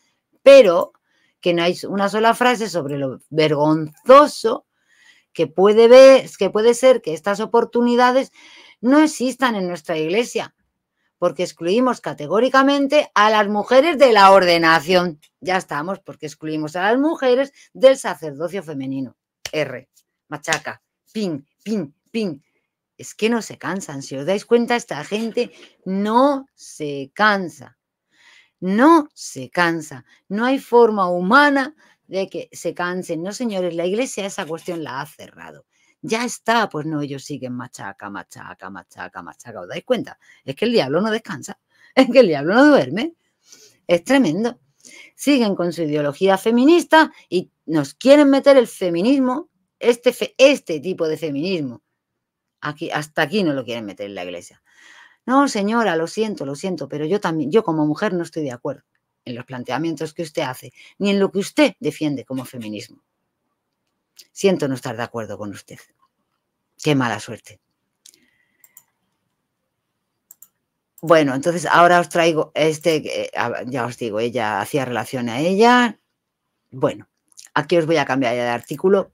pero que no hay una sola frase sobre lo vergonzoso que puede, ver, que puede ser que estas oportunidades no existan en nuestra iglesia porque excluimos categóricamente a las mujeres de la ordenación. Ya estamos, porque excluimos a las mujeres del sacerdocio femenino. R, machaca, pin, pin, pin. Es que no se cansan, si os dais cuenta, esta gente no se cansa. No se cansa. No hay forma humana de que se cansen. No, señores, la iglesia esa cuestión la ha cerrado ya está, pues no, ellos siguen machaca, machaca, machaca, machaca, ¿os dais cuenta? Es que el diablo no descansa, [LAUGHS] es que el diablo no duerme, es tremendo. Siguen con su ideología feminista y nos quieren meter el feminismo, este, este tipo de feminismo. Aquí, hasta aquí no lo quieren meter en la iglesia. No, señora, lo siento, lo siento, pero yo también, yo como mujer no estoy de acuerdo en los planteamientos que usted hace, ni en lo que usted defiende como feminismo. Siento no estar de acuerdo con usted. Qué mala suerte. Bueno, entonces ahora os traigo este, eh, ya os digo, ella hacía relación a ella. Bueno, aquí os voy a cambiar ya de artículo.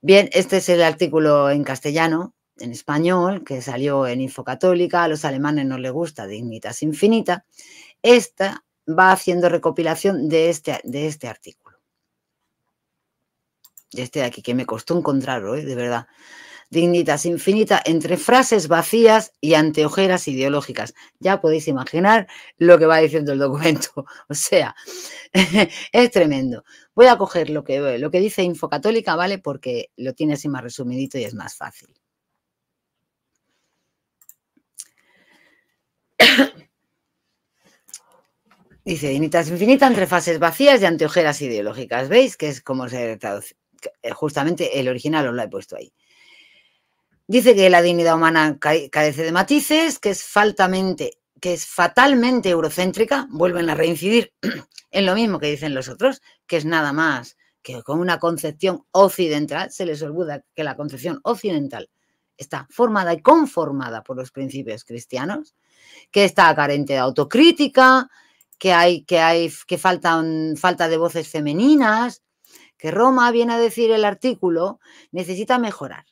Bien, este es el artículo en castellano, en español, que salió en Infocatólica. A los alemanes no les gusta Dignitas Infinita. Esta va haciendo recopilación de este, de este artículo este de aquí, que me costó encontrarlo, ¿eh? de verdad. Dignitas infinita entre frases vacías y anteojeras ideológicas. Ya podéis imaginar lo que va diciendo el documento. [LAUGHS] O sea, [LAUGHS] es tremendo. Voy a coger lo que, lo que dice Infocatólica, ¿vale? Porque lo tiene así más resumidito y es más fácil. [COUGHS] Dice, dignitas infinita entre frases vacías y anteojeras ideológicas. ¿Veis que es como se traduce? Eh, justamente el original os lo he puesto ahí. Dice que la dignidad humana carece de matices, que es faltamente, que es fatalmente eurocéntrica, vuelven a reincidir [CLEARS THROAT] en lo mismo que dicen los otros, que es nada más que con una concepción occidental, se les olvida que la concepción occidental está formada y conformada por los principios cristianos, que está carente de autocrítica, que hay, que hay, que faltan, falta de voces femeninas, que Roma, viene a decir el artículo, necesita mejorar,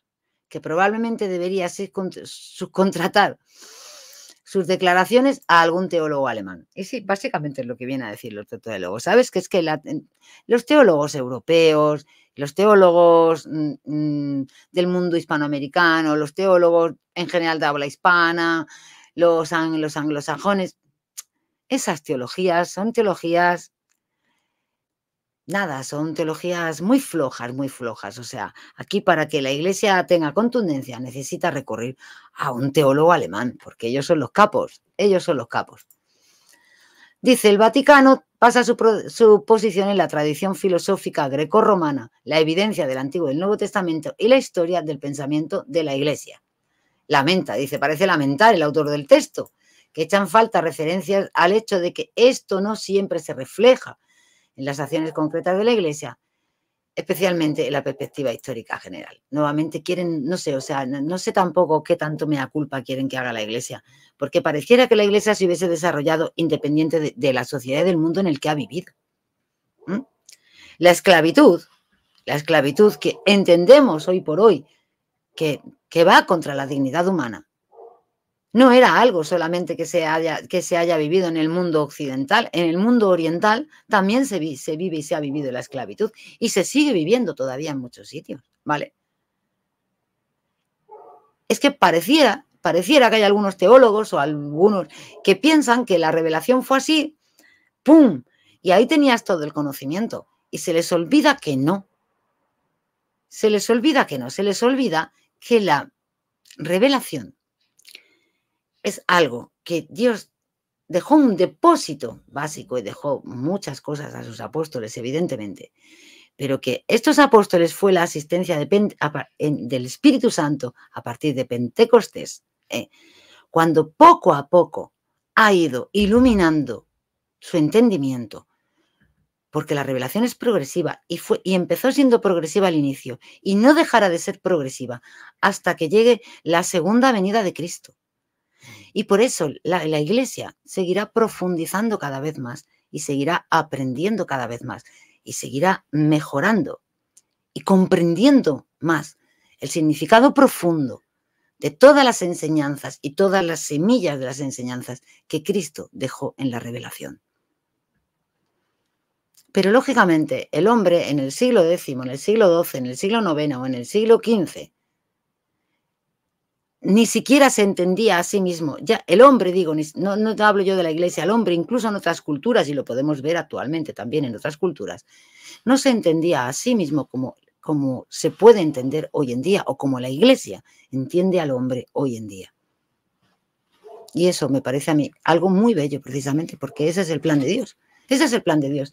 que probablemente debería subcontratar sus declaraciones a algún teólogo alemán. Y sí, básicamente es lo que viene a decir los teólogos. ¿Sabes? Que es que los teólogos europeos, los teólogos mm, mm, del mundo hispanoamericano, los teólogos en general de habla hispana, los anglosajones, esas teologías son teologías nada, son teologías muy flojas, muy flojas. O sea, aquí para que la Iglesia tenga contundencia necesita recurrir a un teólogo alemán, porque ellos son los capos, ellos son los capos. Dice, el Vaticano pasa su, su posición en la tradición filosófica grecorromana, la evidencia del Antiguo y el Nuevo Testamento y la historia del pensamiento de la Iglesia. Lamenta, dice, parece lamentar el autor del texto, que echan falta referencias al hecho de que esto no siempre se refleja en las acciones concretas de la Iglesia, especialmente en la perspectiva histórica general. Nuevamente quieren, no sé, o sea, no, sé tampoco qué tanto mea culpa quieren que haga la Iglesia, porque pareciera que la Iglesia se hubiese desarrollado independiente de, la sociedad y del mundo en el que ha vivido. La esclavitud, la esclavitud que entendemos hoy por hoy, que va contra la dignidad humana, no era algo solamente que se haya, que se haya vivido en el mundo occidental, en el mundo oriental también se, se vive y se ha vivido la esclavitud y se sigue viviendo todavía en muchos sitios, ¿vale? Es que pareciera, pareciera que hay algunos teólogos o algunos que piensan que la revelación fue así, ¡pum! Y ahí tenías todo el conocimiento y se les olvida que no. Se les olvida que no, se les olvida que la revelación es algo que Dios dejó un depósito básico y dejó muchas cosas a sus apóstoles, evidentemente, pero que estos apóstoles fue la asistencia del Espíritu Santo a partir de Pentecostés, ¿eh? cuando poco a poco ha ido iluminando su entendimiento, porque la revelación es progresiva y, fue, y empezó siendo progresiva al inicio y no dejará de ser progresiva hasta que llegue la segunda venida de Cristo. Y por eso la, Iglesia seguirá profundizando cada vez más y seguirá aprendiendo cada vez más y seguirá mejorando y comprendiendo más el significado profundo de todas las enseñanzas y todas las semillas de las enseñanzas que Cristo dejó en la revelación. Pero lógicamente el hombre en el siglo X, en el siglo XII, en el siglo IX o en el siglo XV ni siquiera se entendía a sí mismo. Ya el hombre, digo, no, no hablo yo de la iglesia, el hombre, incluso en otras culturas, y lo podemos ver actualmente también en otras culturas, no se entendía a sí mismo como, como se puede entender hoy en día o como la iglesia entiende al hombre hoy en día. Y eso me parece a mí algo muy bello precisamente porque ese es el plan de Dios. Ese es el plan de Dios.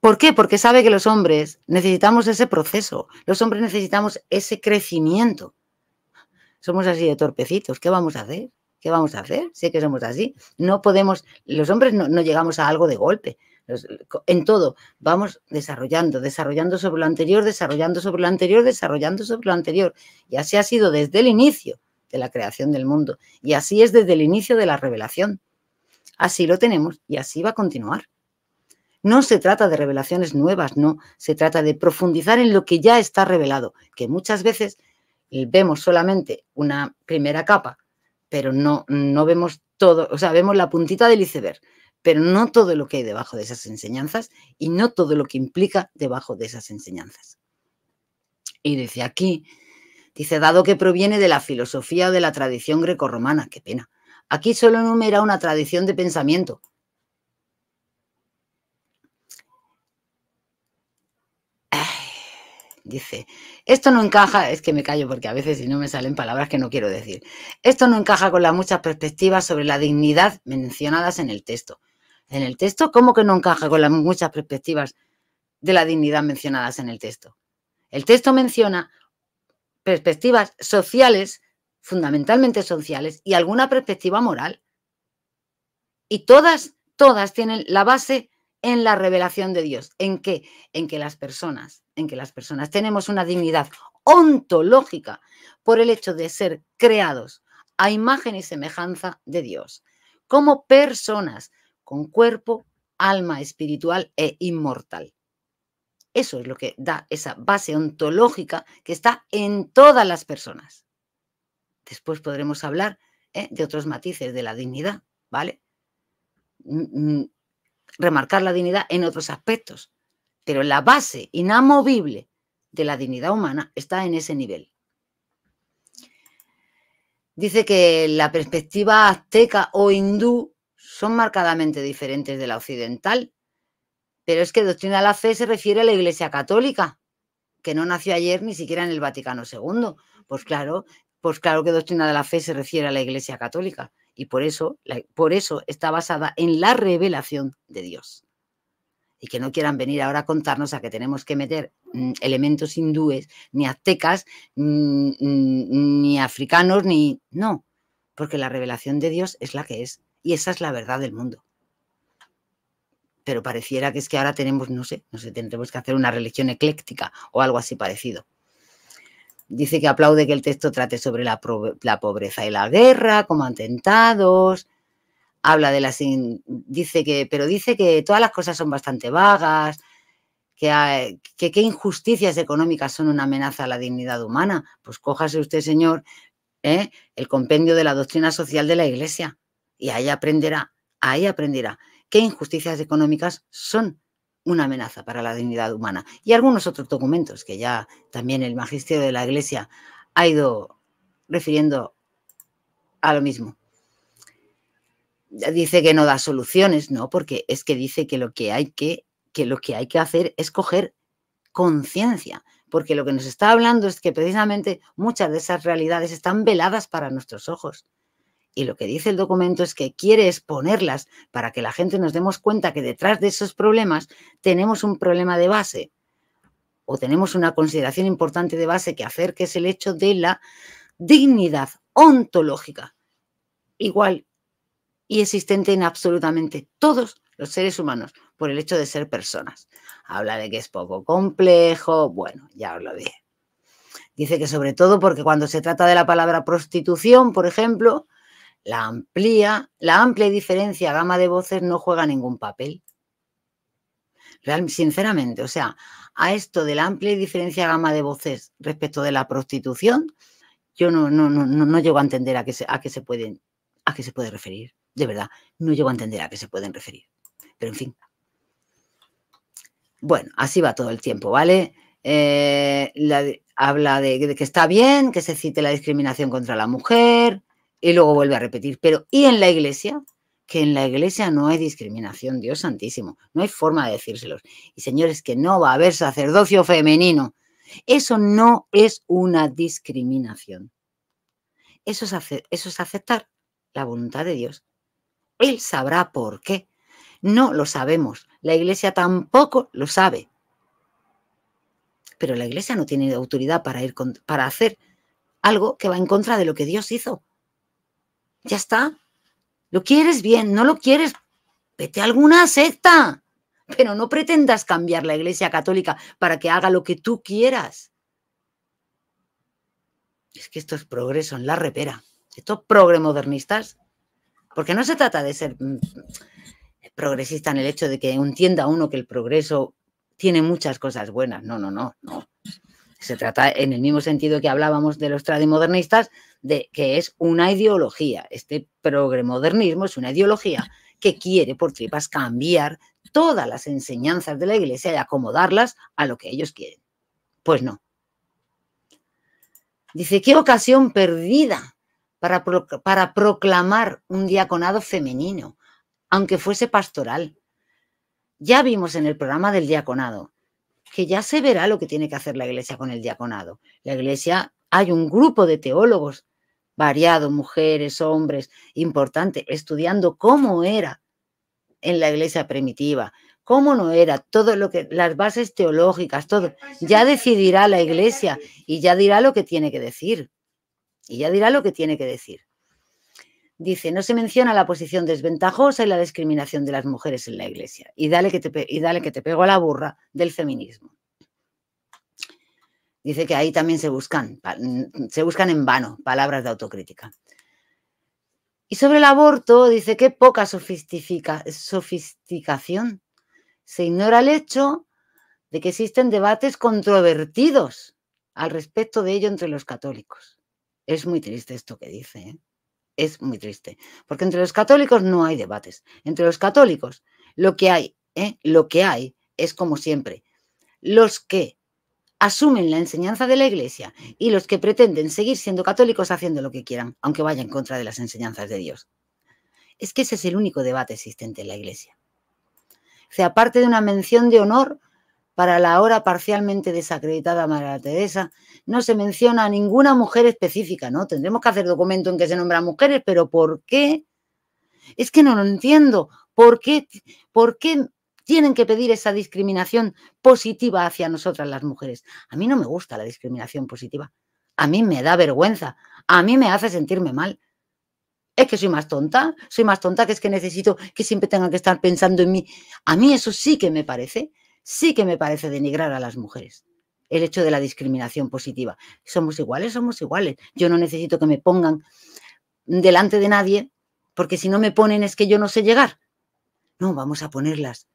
¿Por qué? Porque sabe que los hombres necesitamos ese proceso, los hombres necesitamos ese crecimiento somos así de torpecitos, ¿qué vamos a hacer? ¿Qué vamos a hacer? Sé que somos así. No podemos, los hombres no, llegamos a algo de golpe. en todo, vamos desarrollando, desarrollando sobre lo anterior, desarrollando sobre lo anterior, desarrollando sobre lo anterior. Y así ha sido desde el inicio de la creación del mundo. Y así es desde el inicio de la revelación. Así lo tenemos y así va a continuar. No se trata de revelaciones nuevas, no, se trata de profundizar en lo que ya está revelado, que muchas veces vemos solamente una primera capa, pero no, no vemos todo, o sea, vemos la puntita del iceberg, pero no todo lo que hay debajo de esas enseñanzas y no todo lo que implica debajo de esas enseñanzas. Y dice aquí, dice, dado que proviene de la filosofía o de la tradición grecorromana, qué pena. Aquí solo enumera una tradición de pensamiento, dice, esto no encaja, es que me callo porque a veces si no me salen palabras que no quiero decir, esto no encaja con las muchas perspectivas sobre la dignidad mencionadas en el texto. En el texto, ¿cómo que no encaja con las muchas perspectivas de la dignidad mencionadas en el texto? El texto menciona perspectivas sociales, fundamentalmente sociales, y alguna perspectiva moral. Y todas, todas tienen la base en la revelación de Dios. ¿En qué? En que las personas, en que las personas tenemos una dignidad ontológica por el hecho de ser creados a imagen y semejanza de Dios, como personas con cuerpo, alma espiritual e inmortal. Eso es lo que da esa base ontológica que está en todas las personas. Después podremos hablar ¿eh? de otros matices de la dignidad, ¿vale? Mm, mm, remarcar la dignidad en otros aspectos, pero la base inamovible de la dignidad humana está en ese nivel. Dice que la perspectiva azteca o hindú son marcadamente diferentes de la occidental, pero es que doctrina de la fe se refiere a la Iglesia Católica, que no nació ayer ni siquiera en el Vaticano II. Pues claro, pues claro que doctrina de la fe se refiere a la Iglesia Católica. Y por eso, por eso está basada en la revelación de Dios. Y que no quieran venir ahora a contarnos a que tenemos que meter mm, elementos hindúes, ni aztecas, mm, mm, ni africanos, ni... No, porque la revelación de Dios es la que es. Y esa es la verdad del mundo pero pareciera que es que ahora tenemos, no sé, no sé, tendremos que hacer una religión ecléctica o algo así parecido. Dice que aplaude que el texto trate sobre la, pobreza y la guerra, como atentados. Habla de las. Dice que. Pero dice que todas las cosas son bastante vagas, que, que qué injusticias económicas son una amenaza a la dignidad humana. Pues cójase usted, señor, ¿eh? el compendio de la doctrina social de la Iglesia. Y ahí aprenderá, ahí aprenderá qué injusticias económicas son una amenaza para la dignidad humana. Y algunos otros documentos que ya también el magisterio de la Iglesia ha ido refiriendo a lo mismo. Dice que no da soluciones, no, porque es que dice que lo que hay que, que, lo que, hay que hacer es coger conciencia, porque lo que nos está hablando es que precisamente muchas de esas realidades están veladas para nuestros ojos y lo que dice el documento es que quiere exponerlas para que la gente nos demos cuenta que detrás de esos problemas tenemos un problema de base o tenemos una consideración importante de base que hacer, que es el hecho de la dignidad ontológica, igual y existente en absolutamente todos los seres humanos por el hecho de ser personas. Habla de que es poco complejo, bueno, ya habla lo Dice que sobre todo porque cuando se trata de la palabra prostitución, por ejemplo, la amplia, la amplia diferencia gama de voces no juega ningún papel. Real, sinceramente, o sea, a esto de la amplia y diferencia gama de voces respecto de la prostitución, yo no, llego a entender a qué, se, a qué se pueden, a qué se puede referir. De verdad, no llego a entender a qué se pueden referir. Pero en fin. Bueno, así va todo el tiempo, ¿vale? Eh, habla de, que está bien que se cite la discriminación contra la mujer, y luego vuelve a repetir, pero ¿y en la iglesia? Que en la iglesia no hay discriminación, Dios santísimo, no hay forma de decírselos. Y señores, que no va a haber sacerdocio femenino. Eso no es una discriminación. Eso es, eso es aceptar la voluntad de Dios. Él sabrá por qué. No lo sabemos. La iglesia tampoco lo sabe. Pero la iglesia no tiene autoridad para, ir para hacer algo que va en contra de lo que Dios hizo. Ya está. Lo quieres bien, no lo quieres, vete a alguna secta. Pero no pretendas cambiar la Iglesia Católica para que haga lo que tú quieras. Es que esto es progreso en la repera. Estos modernistas, Porque no se trata de ser mm, progresista en el hecho de que entienda uno que el progreso tiene muchas cosas buenas. No, no, no, no. Se trata en el mismo sentido que hablábamos de los tradimodernistas, que es una ideología. Este progremodernismo es una ideología que quiere por tripas cambiar todas las enseñanzas de la iglesia y acomodarlas a lo que ellos quieren. Pues no. Dice, qué ocasión perdida para, para proclamar un diaconado femenino, aunque fuese pastoral. Ya vimos en el programa del diaconado que ya se verá lo que tiene que hacer la iglesia con el diaconado. La iglesia, hay un grupo de teólogos variado, mujeres, hombres, importante, estudiando cómo era en la iglesia primitiva, cómo no era, todo lo que, las bases teológicas, todo. Ya decidirá la iglesia y ya dirá lo que tiene que decir. Y ya dirá lo que tiene que decir. Dice, no se menciona la posición desventajosa y la discriminación de las mujeres en la iglesia. Y dale que te, y dale que te pego a la burra del feminismo. Dice que ahí también se buscan, se buscan en vano palabras de autocrítica. Y sobre el aborto, dice que poca sofisticación. Se ignora el hecho de que existen debates controvertidos al respecto de ello entre los católicos. Es muy triste esto que dice, ¿eh? es muy triste, porque entre los católicos no hay debates. Entre los católicos lo que hay, ¿eh? lo que hay es como siempre, los que asumen la enseñanza de la Iglesia y los que pretenden seguir siendo católicos haciendo lo que quieran, aunque vaya en contra de las enseñanzas de Dios. Es que ese es el único debate existente en la Iglesia. O sea, aparte de una mención de honor para la ahora parcialmente desacreditada María Teresa, no se menciona a ninguna mujer específica, ¿no? Tendremos que hacer documento en que se nombran mujeres, pero ¿por qué? Es que no lo entiendo. ¿Por qué, por qué tienen que pedir esa discriminación positiva hacia nosotras las mujeres. A mí no me gusta la discriminación positiva. A mí me da vergüenza. A mí me hace sentirme mal. Es que soy más tonta, soy más tonta, que es que necesito que siempre tengan que estar pensando en mí. A mí eso sí que me parece, sí que me parece denigrar a las mujeres. El hecho de la discriminación positiva. Somos iguales, somos iguales. Yo no necesito que me pongan delante de nadie, porque si no me ponen es que yo no sé llegar. No, vamos a ponerlas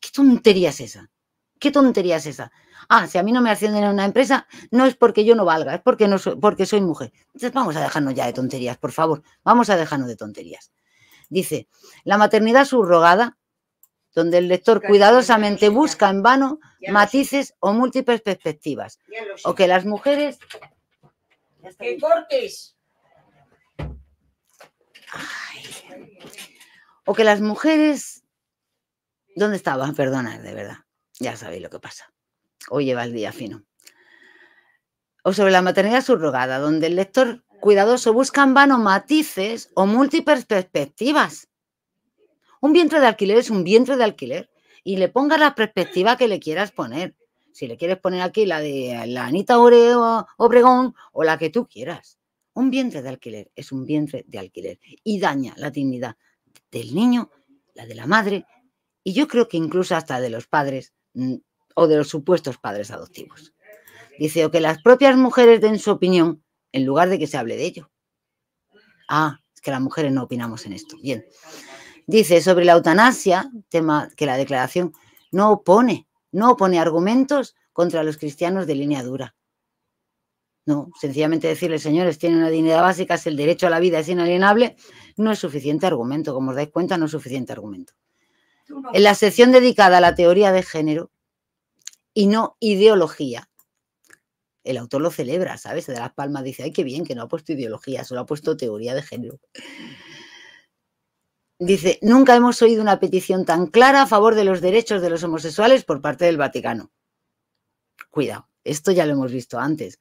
¿Qué, tontería es esa? ¿Qué tontería es esa? Ah, si a mí no me ascienden en una empresa, no es porque yo no valga, es porque, no soy, porque soy mujer. Entonces vamos a dejarnos ya de tonterías, por favor. Vamos a dejarnos de tonterías. Dice, la maternidad subrogada, donde el lector cuidadosamente busca en vano matices o múltiples perspectivas. O que las mujeres... ¡Que cortes! O que las mujeres ¿Dónde estaba? Perdona, de verdad. Ya sabéis lo que pasa. Hoy lleva el día fino. O sobre la maternidad subrogada, donde el lector cuidadoso busca en vano matices o múltiples perspectivas. Un vientre de alquiler es un vientre de alquiler y le ponga la perspectiva que le quieras poner. Si le quieres poner aquí la de la Anita Obregón o la que tú quieras. Un vientre de alquiler es un vientre de alquiler y daña la dignidad del niño, la de la madre y yo creo que incluso hasta de los padres mm, o de los supuestos padres adoptivos. Dice, o que las propias mujeres den su opinión en lugar de que se hable de ello. Ah, es que las mujeres no opinamos en esto. Bien. Dice, sobre la eutanasia, tema que la declaración no opone, no opone argumentos contra los cristianos de línea dura. No, sencillamente decirle, señores, tienen una dignidad básica, es el derecho a la vida es inalienable, no es suficiente argumento, como os dais cuenta, no es suficiente argumento en la sección dedicada a la teoría de género y no ideología. El autor lo celebra, ¿sabes? Se da las palmas, dice, ay, qué bien que no ha puesto ideología, solo ha puesto teoría de género. Dice, nunca hemos oído una petición tan clara a favor de los derechos de los homosexuales por parte del Vaticano. Cuidado, esto ya lo hemos visto antes.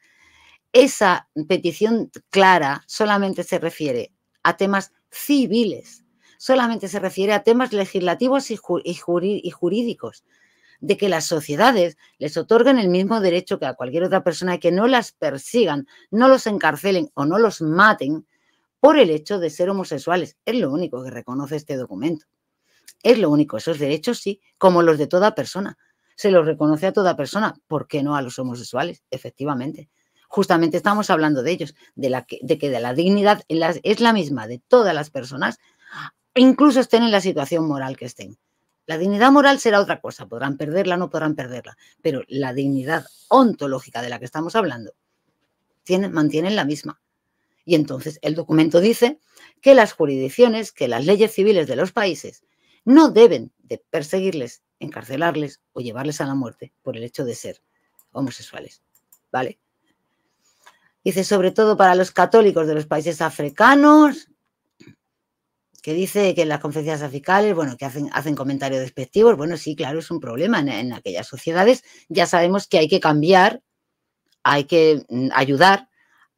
Esa petición clara solamente se refiere a temas civiles, solamente se refiere a temas legislativos y, jurídicos, de que las sociedades les otorguen el mismo derecho que a cualquier otra persona y que no las persigan, no los encarcelen o no los maten por el hecho de ser homosexuales. Es lo único que reconoce este documento. Es lo único. Esos derechos sí, como los de toda persona. Se los reconoce a toda persona. ¿Por qué no a los homosexuales? Efectivamente. Justamente estamos hablando de ellos, de, la que, de que de la dignidad es la misma de todas las personas incluso estén en la situación moral que estén. La dignidad moral será otra cosa, podrán perderla, no podrán perderla, pero la dignidad ontológica de la que estamos hablando tienen, mantienen la misma. Y entonces el documento dice que las jurisdicciones, que las leyes civiles de los países no deben de perseguirles, encarcelarles o llevarles a la muerte por el hecho de ser homosexuales. ¿Vale? Dice, sobre todo para los católicos de los países africanos, que dice que en las conferencias fiscales, bueno, que hacen, hacen comentarios despectivos, bueno, sí, claro, es un problema. En, aquellas sociedades ya sabemos que hay que cambiar, hay que mm, ayudar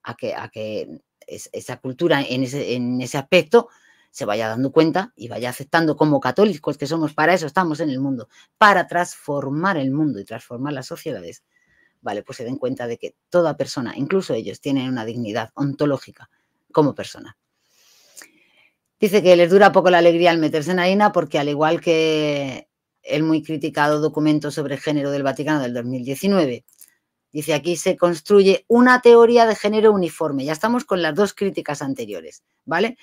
a que, a que esa cultura en ese, en ese aspecto se vaya dando cuenta y vaya aceptando como católicos que somos, para eso estamos en el mundo, para transformar el mundo y transformar las sociedades, vale, pues se den cuenta de que toda persona, incluso ellos, tienen una dignidad ontológica como persona. Dice que les dura poco la alegría al meterse en Aina porque al igual que el muy criticado documento sobre género del Vaticano del 2019, dice aquí se construye una teoría de género uniforme. Ya estamos con las dos críticas anteriores, ¿vale?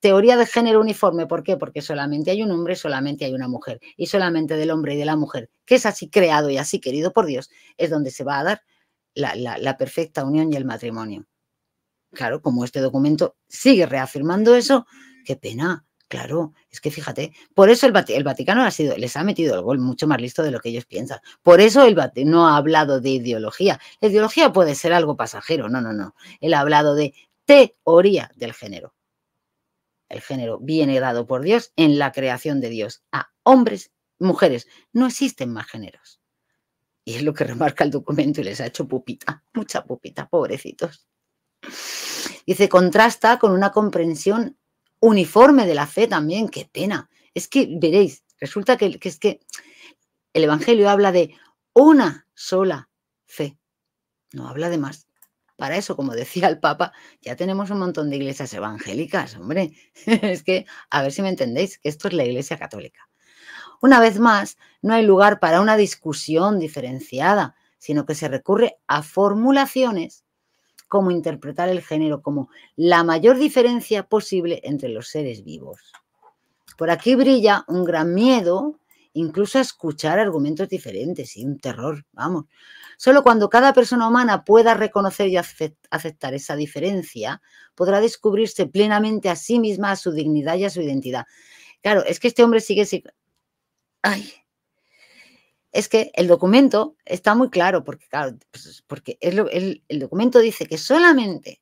teoría de género uniforme, ¿por qué? Porque solamente hay un hombre, solamente hay una mujer. Y solamente del hombre y de la mujer, que es así creado y así querido por Dios, es donde se va a dar la, la perfecta unión y el matrimonio. Claro, como este documento sigue reafirmando eso, Qué pena, Claro, es que fíjate, por eso el, Vaticano ha sido, les ha metido el gol mucho más listo de lo que ellos piensan. Por eso el no ha hablado de ideología. La ideología puede ser algo pasajero, no, no, no. Él ha hablado de teoría del género. El género viene dado por Dios en la creación de Dios a hombres, mujeres. No existen más géneros. Y es lo que remarca el documento y les ha hecho pupita, mucha pupita, pobrecitos. Dice, contrasta con una comprensión uniforme de la fe también, qué pena. Es que veréis, resulta que, es que el Evangelio habla de una sola fe, no habla de más. Para eso, como decía el Papa, ya tenemos un montón de iglesias evangélicas, hombre. [LAUGHS] es que, a ver si me entendéis, que esto es la iglesia católica. Una vez más, no hay lugar para una discusión diferenciada, sino que se recurre a formulaciones cómo interpretar el género como la mayor diferencia posible entre los seres vivos. Por aquí brilla un gran miedo, incluso a escuchar argumentos diferentes y un terror, vamos. Solo cuando cada persona humana pueda reconocer y aceptar esa diferencia, podrá descubrirse plenamente a sí misma, a su dignidad y a su identidad. Claro, es que este hombre sigue... Ay, es que el documento está muy claro, porque, pues, porque el, documento dice que solamente,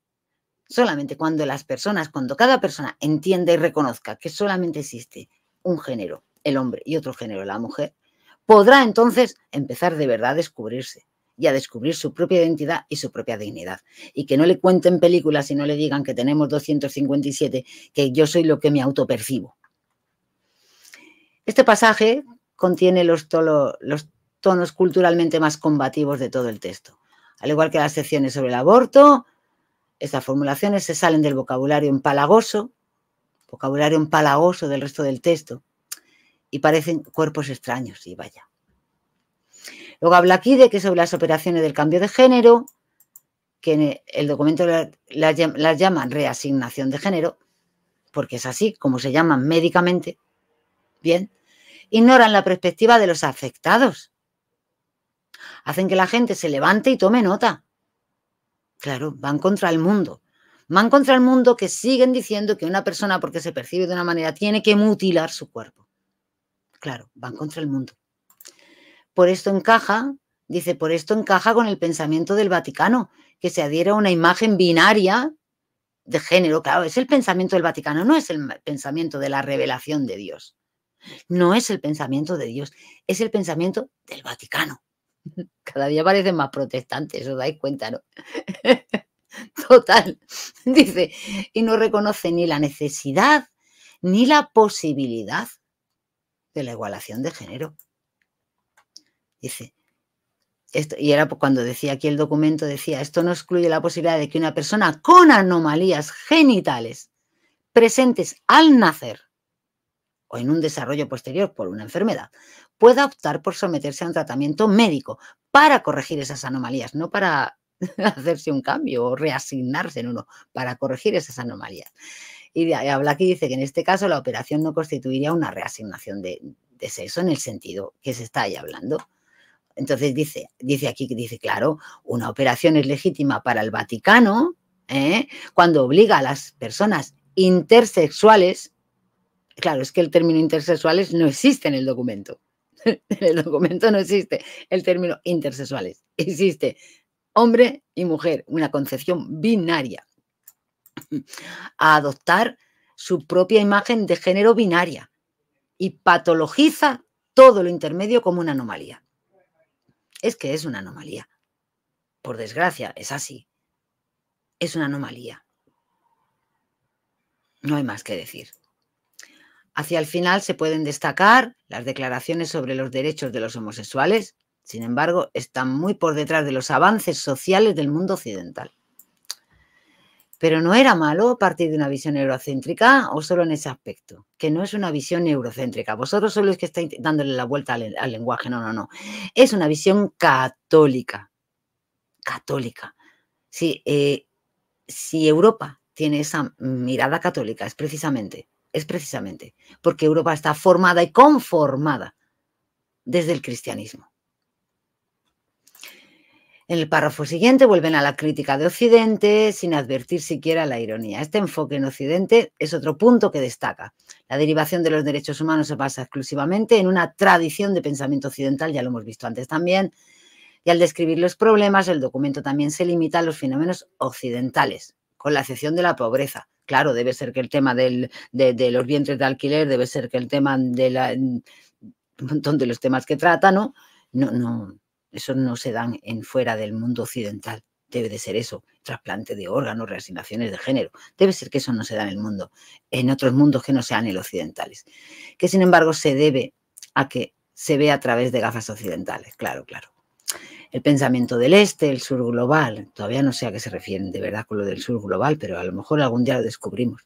solamente cuando las personas, cuando cada persona entienda y reconozca que solamente existe un género, el hombre, y otro género, la mujer, podrá entonces empezar de verdad a descubrirse y a descubrir su propia identidad y su propia dignidad. Y que no le cuenten películas y no le digan que tenemos 257, que yo soy lo que me autopercibo. Este pasaje contiene los, tonos culturalmente más combativos de todo el texto. Al igual que las secciones sobre el aborto, estas formulaciones se salen del vocabulario empalagoso, vocabulario empalagoso del resto del texto, y parecen cuerpos extraños, y vaya. Luego habla aquí de que sobre las operaciones del cambio de género, que el documento las, las llaman reasignación de género, porque es así como se llaman médicamente, bien, ignoran la perspectiva de los afectados. Hacen que la gente se levante y tome nota. Claro, van contra el mundo. Van contra el mundo que siguen diciendo que una persona, porque se percibe de una manera, tiene que mutilar su cuerpo. Claro, van contra el mundo. Por esto encaja, dice, por esto encaja con el pensamiento del Vaticano, que se adhiera a una imagen binaria de género. Claro, es el pensamiento del Vaticano, no es el pensamiento de la revelación de Dios. No es el pensamiento de Dios, es el pensamiento del Vaticano. [LAUGHS] Cada día parecen más protestantes, os dais cuenta, ¿no? [LAUGHS] Total, [LAUGHS] dice, y no reconoce ni la necesidad ni la posibilidad de la igualación de género. Dice, esto, y era cuando decía aquí el documento, decía, esto no excluye la posibilidad de que una persona con anomalías genitales presentes al nacer o en un desarrollo posterior por una enfermedad, pueda optar por someterse a un tratamiento médico para corregir esas anomalías, no para [LAUGHS] hacerse un cambio o reasignarse en uno, para corregir esas anomalías. Y habla aquí dice que en este caso la operación no constituiría una reasignación de, sexo en el sentido que se está ahí hablando. Entonces dice, dice aquí que dice, claro, una operación es legítima para el Vaticano ¿eh? cuando obliga a las personas intersexuales Claro, es que el término intersexuales no existe en el documento. [LAUGHS] en el documento no existe el término intersexuales. Existe hombre y mujer, una concepción binaria. A adoptar su propia imagen de género binaria y patologiza todo lo intermedio como una anomalía. Es que es una anomalía. Por desgracia, es así. Es una anomalía. No hay más que decir. Hacia el final se pueden destacar las declaraciones sobre los derechos de los homosexuales, sin embargo, están muy por detrás de los avances sociales del mundo occidental. Pero no era malo partir de una visión eurocéntrica o solo en ese aspecto, que no es una visión eurocéntrica. Vosotros solo es que estáis dándole la vuelta al, lenguaje, no, no, no. Es una visión católica, católica. Eh, si Europa tiene esa mirada católica, es precisamente es precisamente porque Europa está formada y conformada desde el cristianismo. En el párrafo siguiente vuelven a la crítica de Occidente sin advertir siquiera la ironía. Este enfoque en Occidente es otro punto que destaca. La derivación de los derechos humanos se basa exclusivamente en una tradición de pensamiento occidental, ya lo hemos visto antes también, y al describir los problemas el documento también se limita a los fenómenos occidentales con la excepción de la pobreza. Claro, debe ser que el tema de, los vientres de alquiler, debe ser que el tema de la, montón de los temas que trata, ¿no? No, no, eso no se dan en fuera del mundo occidental. Debe de ser eso, trasplante de órganos, reasignaciones de género. Debe ser que eso no se da en el mundo, en otros mundos que no sean el occidentales. Que sin embargo se debe a que se ve a través de gafas occidentales, claro, claro el pensamiento del este, el sur global. Todavía no sé a qué se refieren de verdad con lo del sur global, pero a lo mejor algún día lo descubrimos.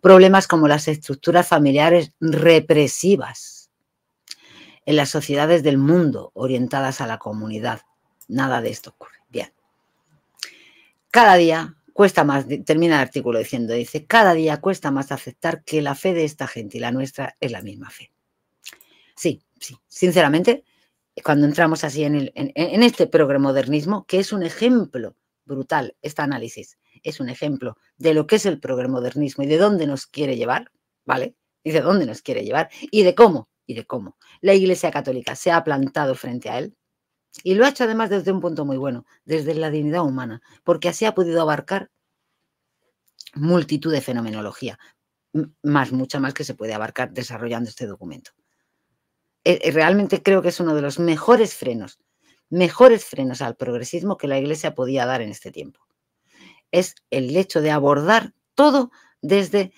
Problemas como las estructuras familiares represivas en las sociedades del mundo orientadas a la comunidad. Nada de esto ocurre. Bien. Cada día cuesta más, termina el artículo diciendo, dice, cada día cuesta más aceptar que la fe de esta gente y la nuestra es la misma fe. Sí, sí, sinceramente, cuando entramos así en, el, en, este progremodernismo, que es un ejemplo brutal, este análisis es un ejemplo de lo que es el progremodernismo y de dónde nos quiere llevar, ¿vale? Y de dónde nos quiere llevar y de cómo, y de cómo la Iglesia Católica se ha plantado frente a él y lo ha hecho además desde un punto muy bueno, desde la dignidad humana, porque así ha podido abarcar multitud de fenomenología, más, mucha más que se puede abarcar desarrollando este documento. Eh, eh, realmente creo que es uno de los mejores frenos, mejores frenos al progresismo que la Iglesia podía dar en este tiempo. Es el hecho de abordar todo desde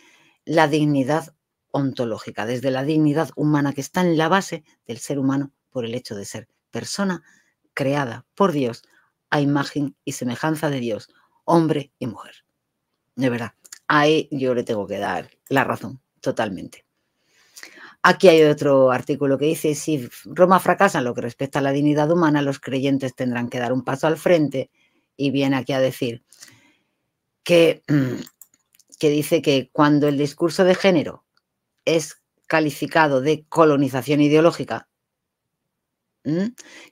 la dignidad ontológica, desde la dignidad humana que está en la base del ser humano por el hecho de ser persona creada por Dios a imagen y semejanza de Dios, hombre y mujer. De verdad, ahí yo le tengo que dar la razón totalmente. Aquí hay otro artículo que dice, si Roma fracasa en lo que respecta a la dignidad humana, los creyentes tendrán que dar un paso al frente y viene aquí a decir que, [CLEARS THROAT] que dice que cuando el discurso de género es calificado de colonización ideológica,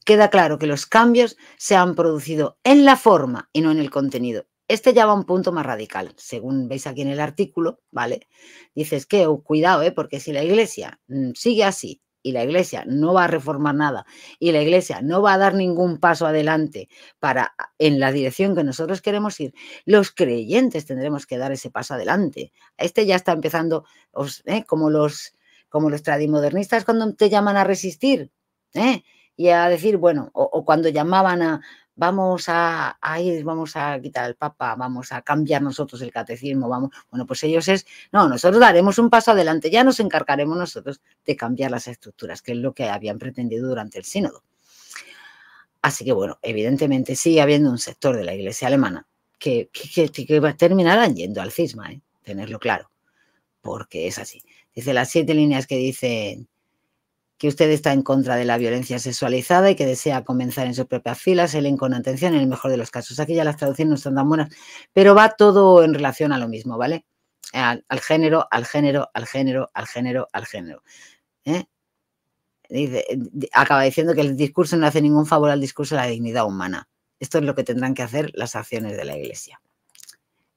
queda claro que los cambios se han producido en la forma y no en el contenido. Este ya va a un punto más radical, según veis aquí en el artículo, ¿vale? Dices que, oh, cuidado, ¿eh? porque si la iglesia mm, sigue así y la iglesia no va a reformar nada y la iglesia no va a dar ningún paso adelante para ah, en la dirección que nosotros queremos ir, los creyentes tendremos que dar ese paso adelante. Este ya está empezando, ¿eh? como, los, como los tradimodernistas cuando te llaman a resistir, ¿eh? y a decir, bueno, o cuando llamaban a, vamos a, vamos a quitar al Papa, vamos a cambiar nosotros el catecismo, vamos, bueno, pues ellos es, no, nosotros daremos un paso adelante, ya nos encargaremos nosotros de cambiar las estructuras, que es lo que habían pretendido durante el sínodo. Así que bueno, evidentemente sigue habiendo un sector de la iglesia alemana que, que, que, terminar terminar yendo al cisma, ¿eh? tenerlo claro, porque es así. Dice las siete líneas que dicen que usted está en contra de la violencia sexualizada y que desea comenzar en sus propias filas, se leen con atención en el mejor de los casos. Aquí ya las traducciones no están tan buenas, pero va todo en relación a lo mismo, ¿vale? Al, género, al género, al género, al género, al género. ¿eh? acaba diciendo que el discurso no hace ningún favor al discurso de la dignidad humana. Esto es lo que tendrán que hacer las acciones de la Iglesia.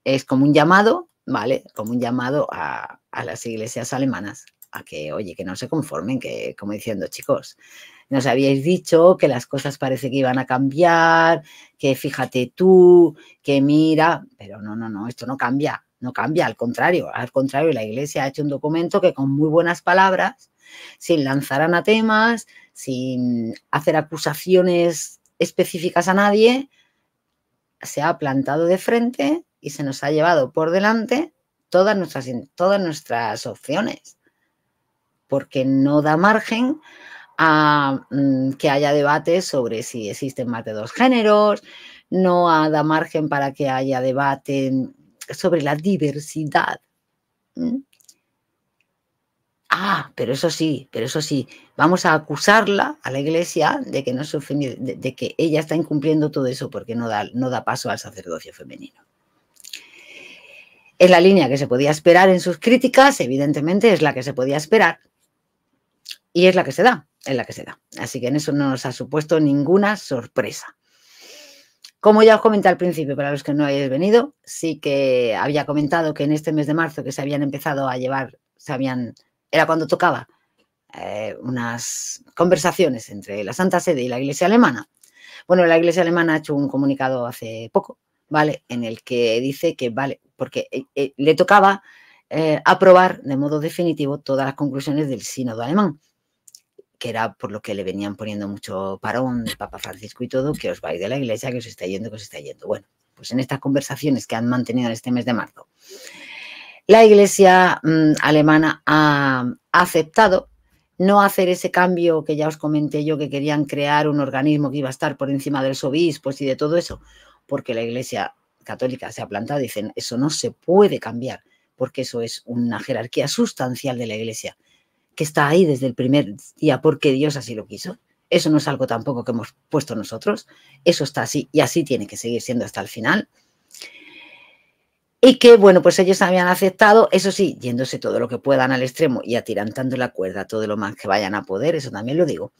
Es como un llamado, ¿vale? Como un llamado a, a las iglesias alemanas a que, oye, que no se conformen, que como diciendo, chicos, nos habíais dicho que las cosas parece que iban a cambiar, que fíjate tú, que mira, pero no, no, no, esto no cambia, no cambia, al contrario, al contrario, la Iglesia ha hecho un documento que con muy buenas palabras, sin lanzar anatemas, sin hacer acusaciones específicas a nadie, se ha plantado de frente y se nos ha llevado por delante todas nuestras, todas nuestras opciones porque no da margen a mm, que haya debate sobre si existen más de dos géneros, no da margen para que haya debate sobre la diversidad. Ah, pero eso sí, pero eso sí, vamos a acusarla a la iglesia de que, no que ella está incumpliendo todo eso porque no no da paso al sacerdocio femenino. Es la línea que se podía esperar en sus críticas, evidentemente es la que se podía esperar, y es la que se da, es la que se da. Así que en eso no nos ha supuesto ninguna sorpresa. Como ya os comenté al principio, para los que no hayáis venido, sí que había comentado que en este mes de marzo que se habían empezado a llevar, se habían, era cuando tocaba eh, unas conversaciones entre la Santa Sede y la Iglesia Alemana. Bueno, la Iglesia Alemana ha hecho un comunicado hace poco, ¿vale? En el que dice que, vale, porque eh, eh, le tocaba aprobar de modo definitivo todas las conclusiones del sínodo alemán que era por lo que le venían poniendo mucho parón el Papa Francisco y todo, que os vais de la iglesia, que os está yendo, que os está yendo. Bueno, pues en estas conversaciones que han mantenido en este mes de marzo, la iglesia mm, alemana ha, aceptado no hacer ese cambio que ya os comenté yo, que querían crear un organismo que iba a estar por encima del los obispos y de todo eso, porque la iglesia católica se ha plantado dicen, eso no se puede cambiar, porque eso es una jerarquía sustancial de la iglesia que está ahí desde el primer día porque Dios así lo quiso. Eso no es algo tampoco que hemos puesto nosotros, eso está así y así tiene que seguir siendo hasta el final. Y que, bueno, pues ellos habían aceptado, eso sí, yéndose todo lo que puedan al extremo y atirantando la cuerda todo lo más que vayan a poder, eso también lo digo,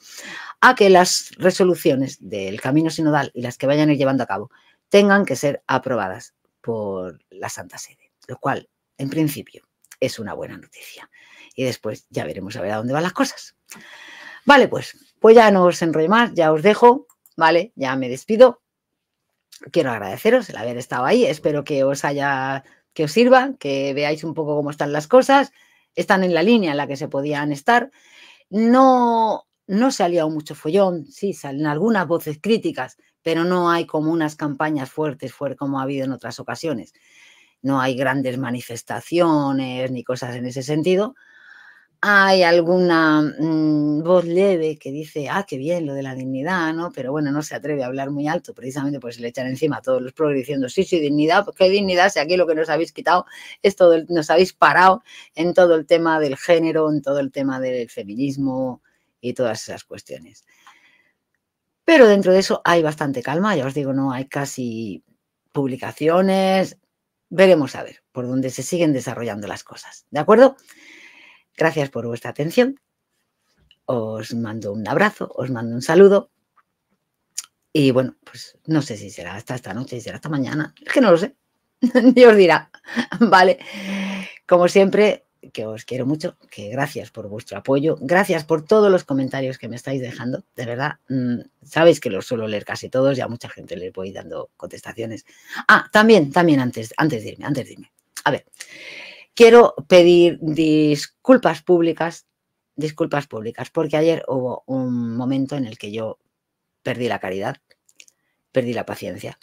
a que las resoluciones del camino sinodal y las que vayan a ir llevando a cabo tengan que ser aprobadas por la Santa Sede, lo cual, en principio, es una buena noticia y después ya veremos a ver a dónde van las cosas. Vale, pues, pues ya no os enrollo más, ya os dejo, ¿vale? Ya me despido. Quiero agradeceros el haber estado ahí, espero que os haya, que os sirva, que veáis un poco cómo están las cosas, están en la línea en la que se podían estar. No, no se ha liado mucho follón, sí, salen algunas voces críticas, pero no hay como unas campañas fuertes como ha habido en otras ocasiones. No hay grandes manifestaciones ni cosas en ese sentido, hay alguna mm, voz leve que dice, ah, qué bien lo de la dignidad, ¿no? Pero bueno, no se atreve a hablar muy alto, precisamente porque se le echan encima a todos los progresos diciendo, sí, sí, dignidad, qué dignidad, si aquí lo que nos habéis quitado es todo, nos habéis parado en todo el tema del género, en todo el tema del feminismo y todas esas cuestiones. Pero dentro de eso hay bastante calma, ya os digo, no hay casi publicaciones, veremos a ver por dónde se siguen desarrollando las cosas, ¿de acuerdo? Gracias por vuestra atención. Os mando un abrazo, os mando un saludo. Y bueno, pues no sé si será hasta esta noche, si será hasta mañana. Es que no lo sé. [LAUGHS] Dios dirá. Vale. Como siempre, que os quiero mucho, que gracias por vuestro apoyo, gracias por todos los comentarios que me estáis dejando, de verdad, mm, sabéis que los suelo leer casi todos y a mucha gente les voy dando contestaciones. Ah, también, también antes, antes de irme, antes de irme. A ver, Quiero pedir disculpas públicas, disculpas públicas, porque ayer hubo un momento en el que yo perdí la caridad, perdí la paciencia.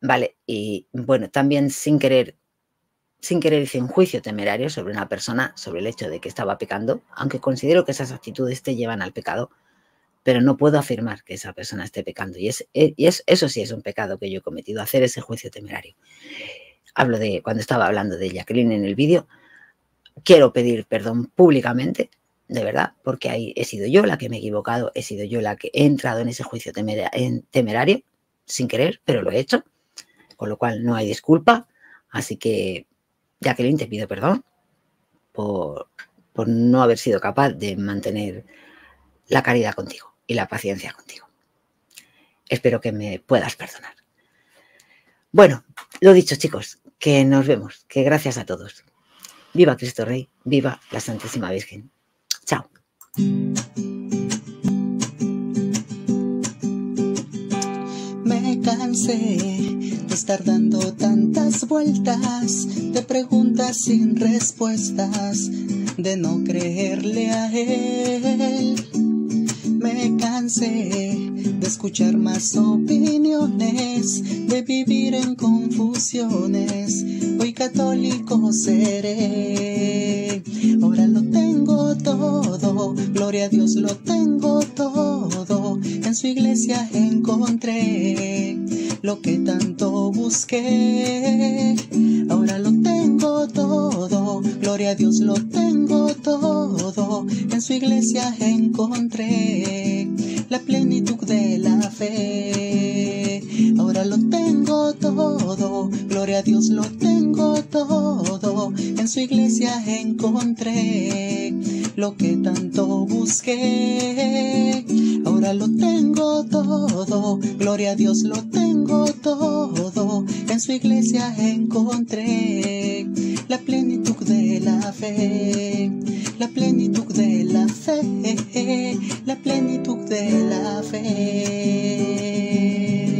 Vale, y bueno, también sin querer, sin querer hice un juicio temerario sobre una persona, sobre el hecho de que estaba pecando, aunque considero que esas actitudes te llevan al pecado, pero no puedo afirmar que esa persona esté pecando. Y, es, eh, y es, eso sí es un pecado que yo he cometido, hacer ese juicio temerario hablo de cuando estaba hablando de Jacqueline en el vídeo, quiero pedir perdón públicamente, de verdad, porque ahí he sido yo la que me he equivocado, he sido yo la que he entrado en ese juicio temerario, sin querer, pero lo he hecho, con lo cual no hay disculpa, así que Jacqueline te pido perdón por, por no haber sido capaz de mantener la caridad contigo y la paciencia contigo. Espero que me puedas perdonar. Bueno, lo dicho chicos, que nos vemos, que gracias a todos. Viva Cristo Rey, viva la Santísima Virgen. Chao. Me cansé de estar dando tantas vueltas, de preguntas sin respuestas, de no creerle a él me cansé de escuchar más opiniones, de vivir en confusiones. Hoy católico seré. Ahora lo tengo todo, gloria a Dios lo tengo todo en su iglesia encontré lo que tanto busqué. Ahora lo tengo todo, gloria a Dios lo tengo todo. En su iglesia encontré la plenitud de la fe. Ahora lo tengo todo, gloria a Dios lo tengo todo. En su iglesia encontré lo que tanto busqué. Ahora lo tengo todo, gloria a Dios lo tengo todo. En su iglesia encontré la plenitud de la fe, la plenitud de la fe, la plenitud de la fe.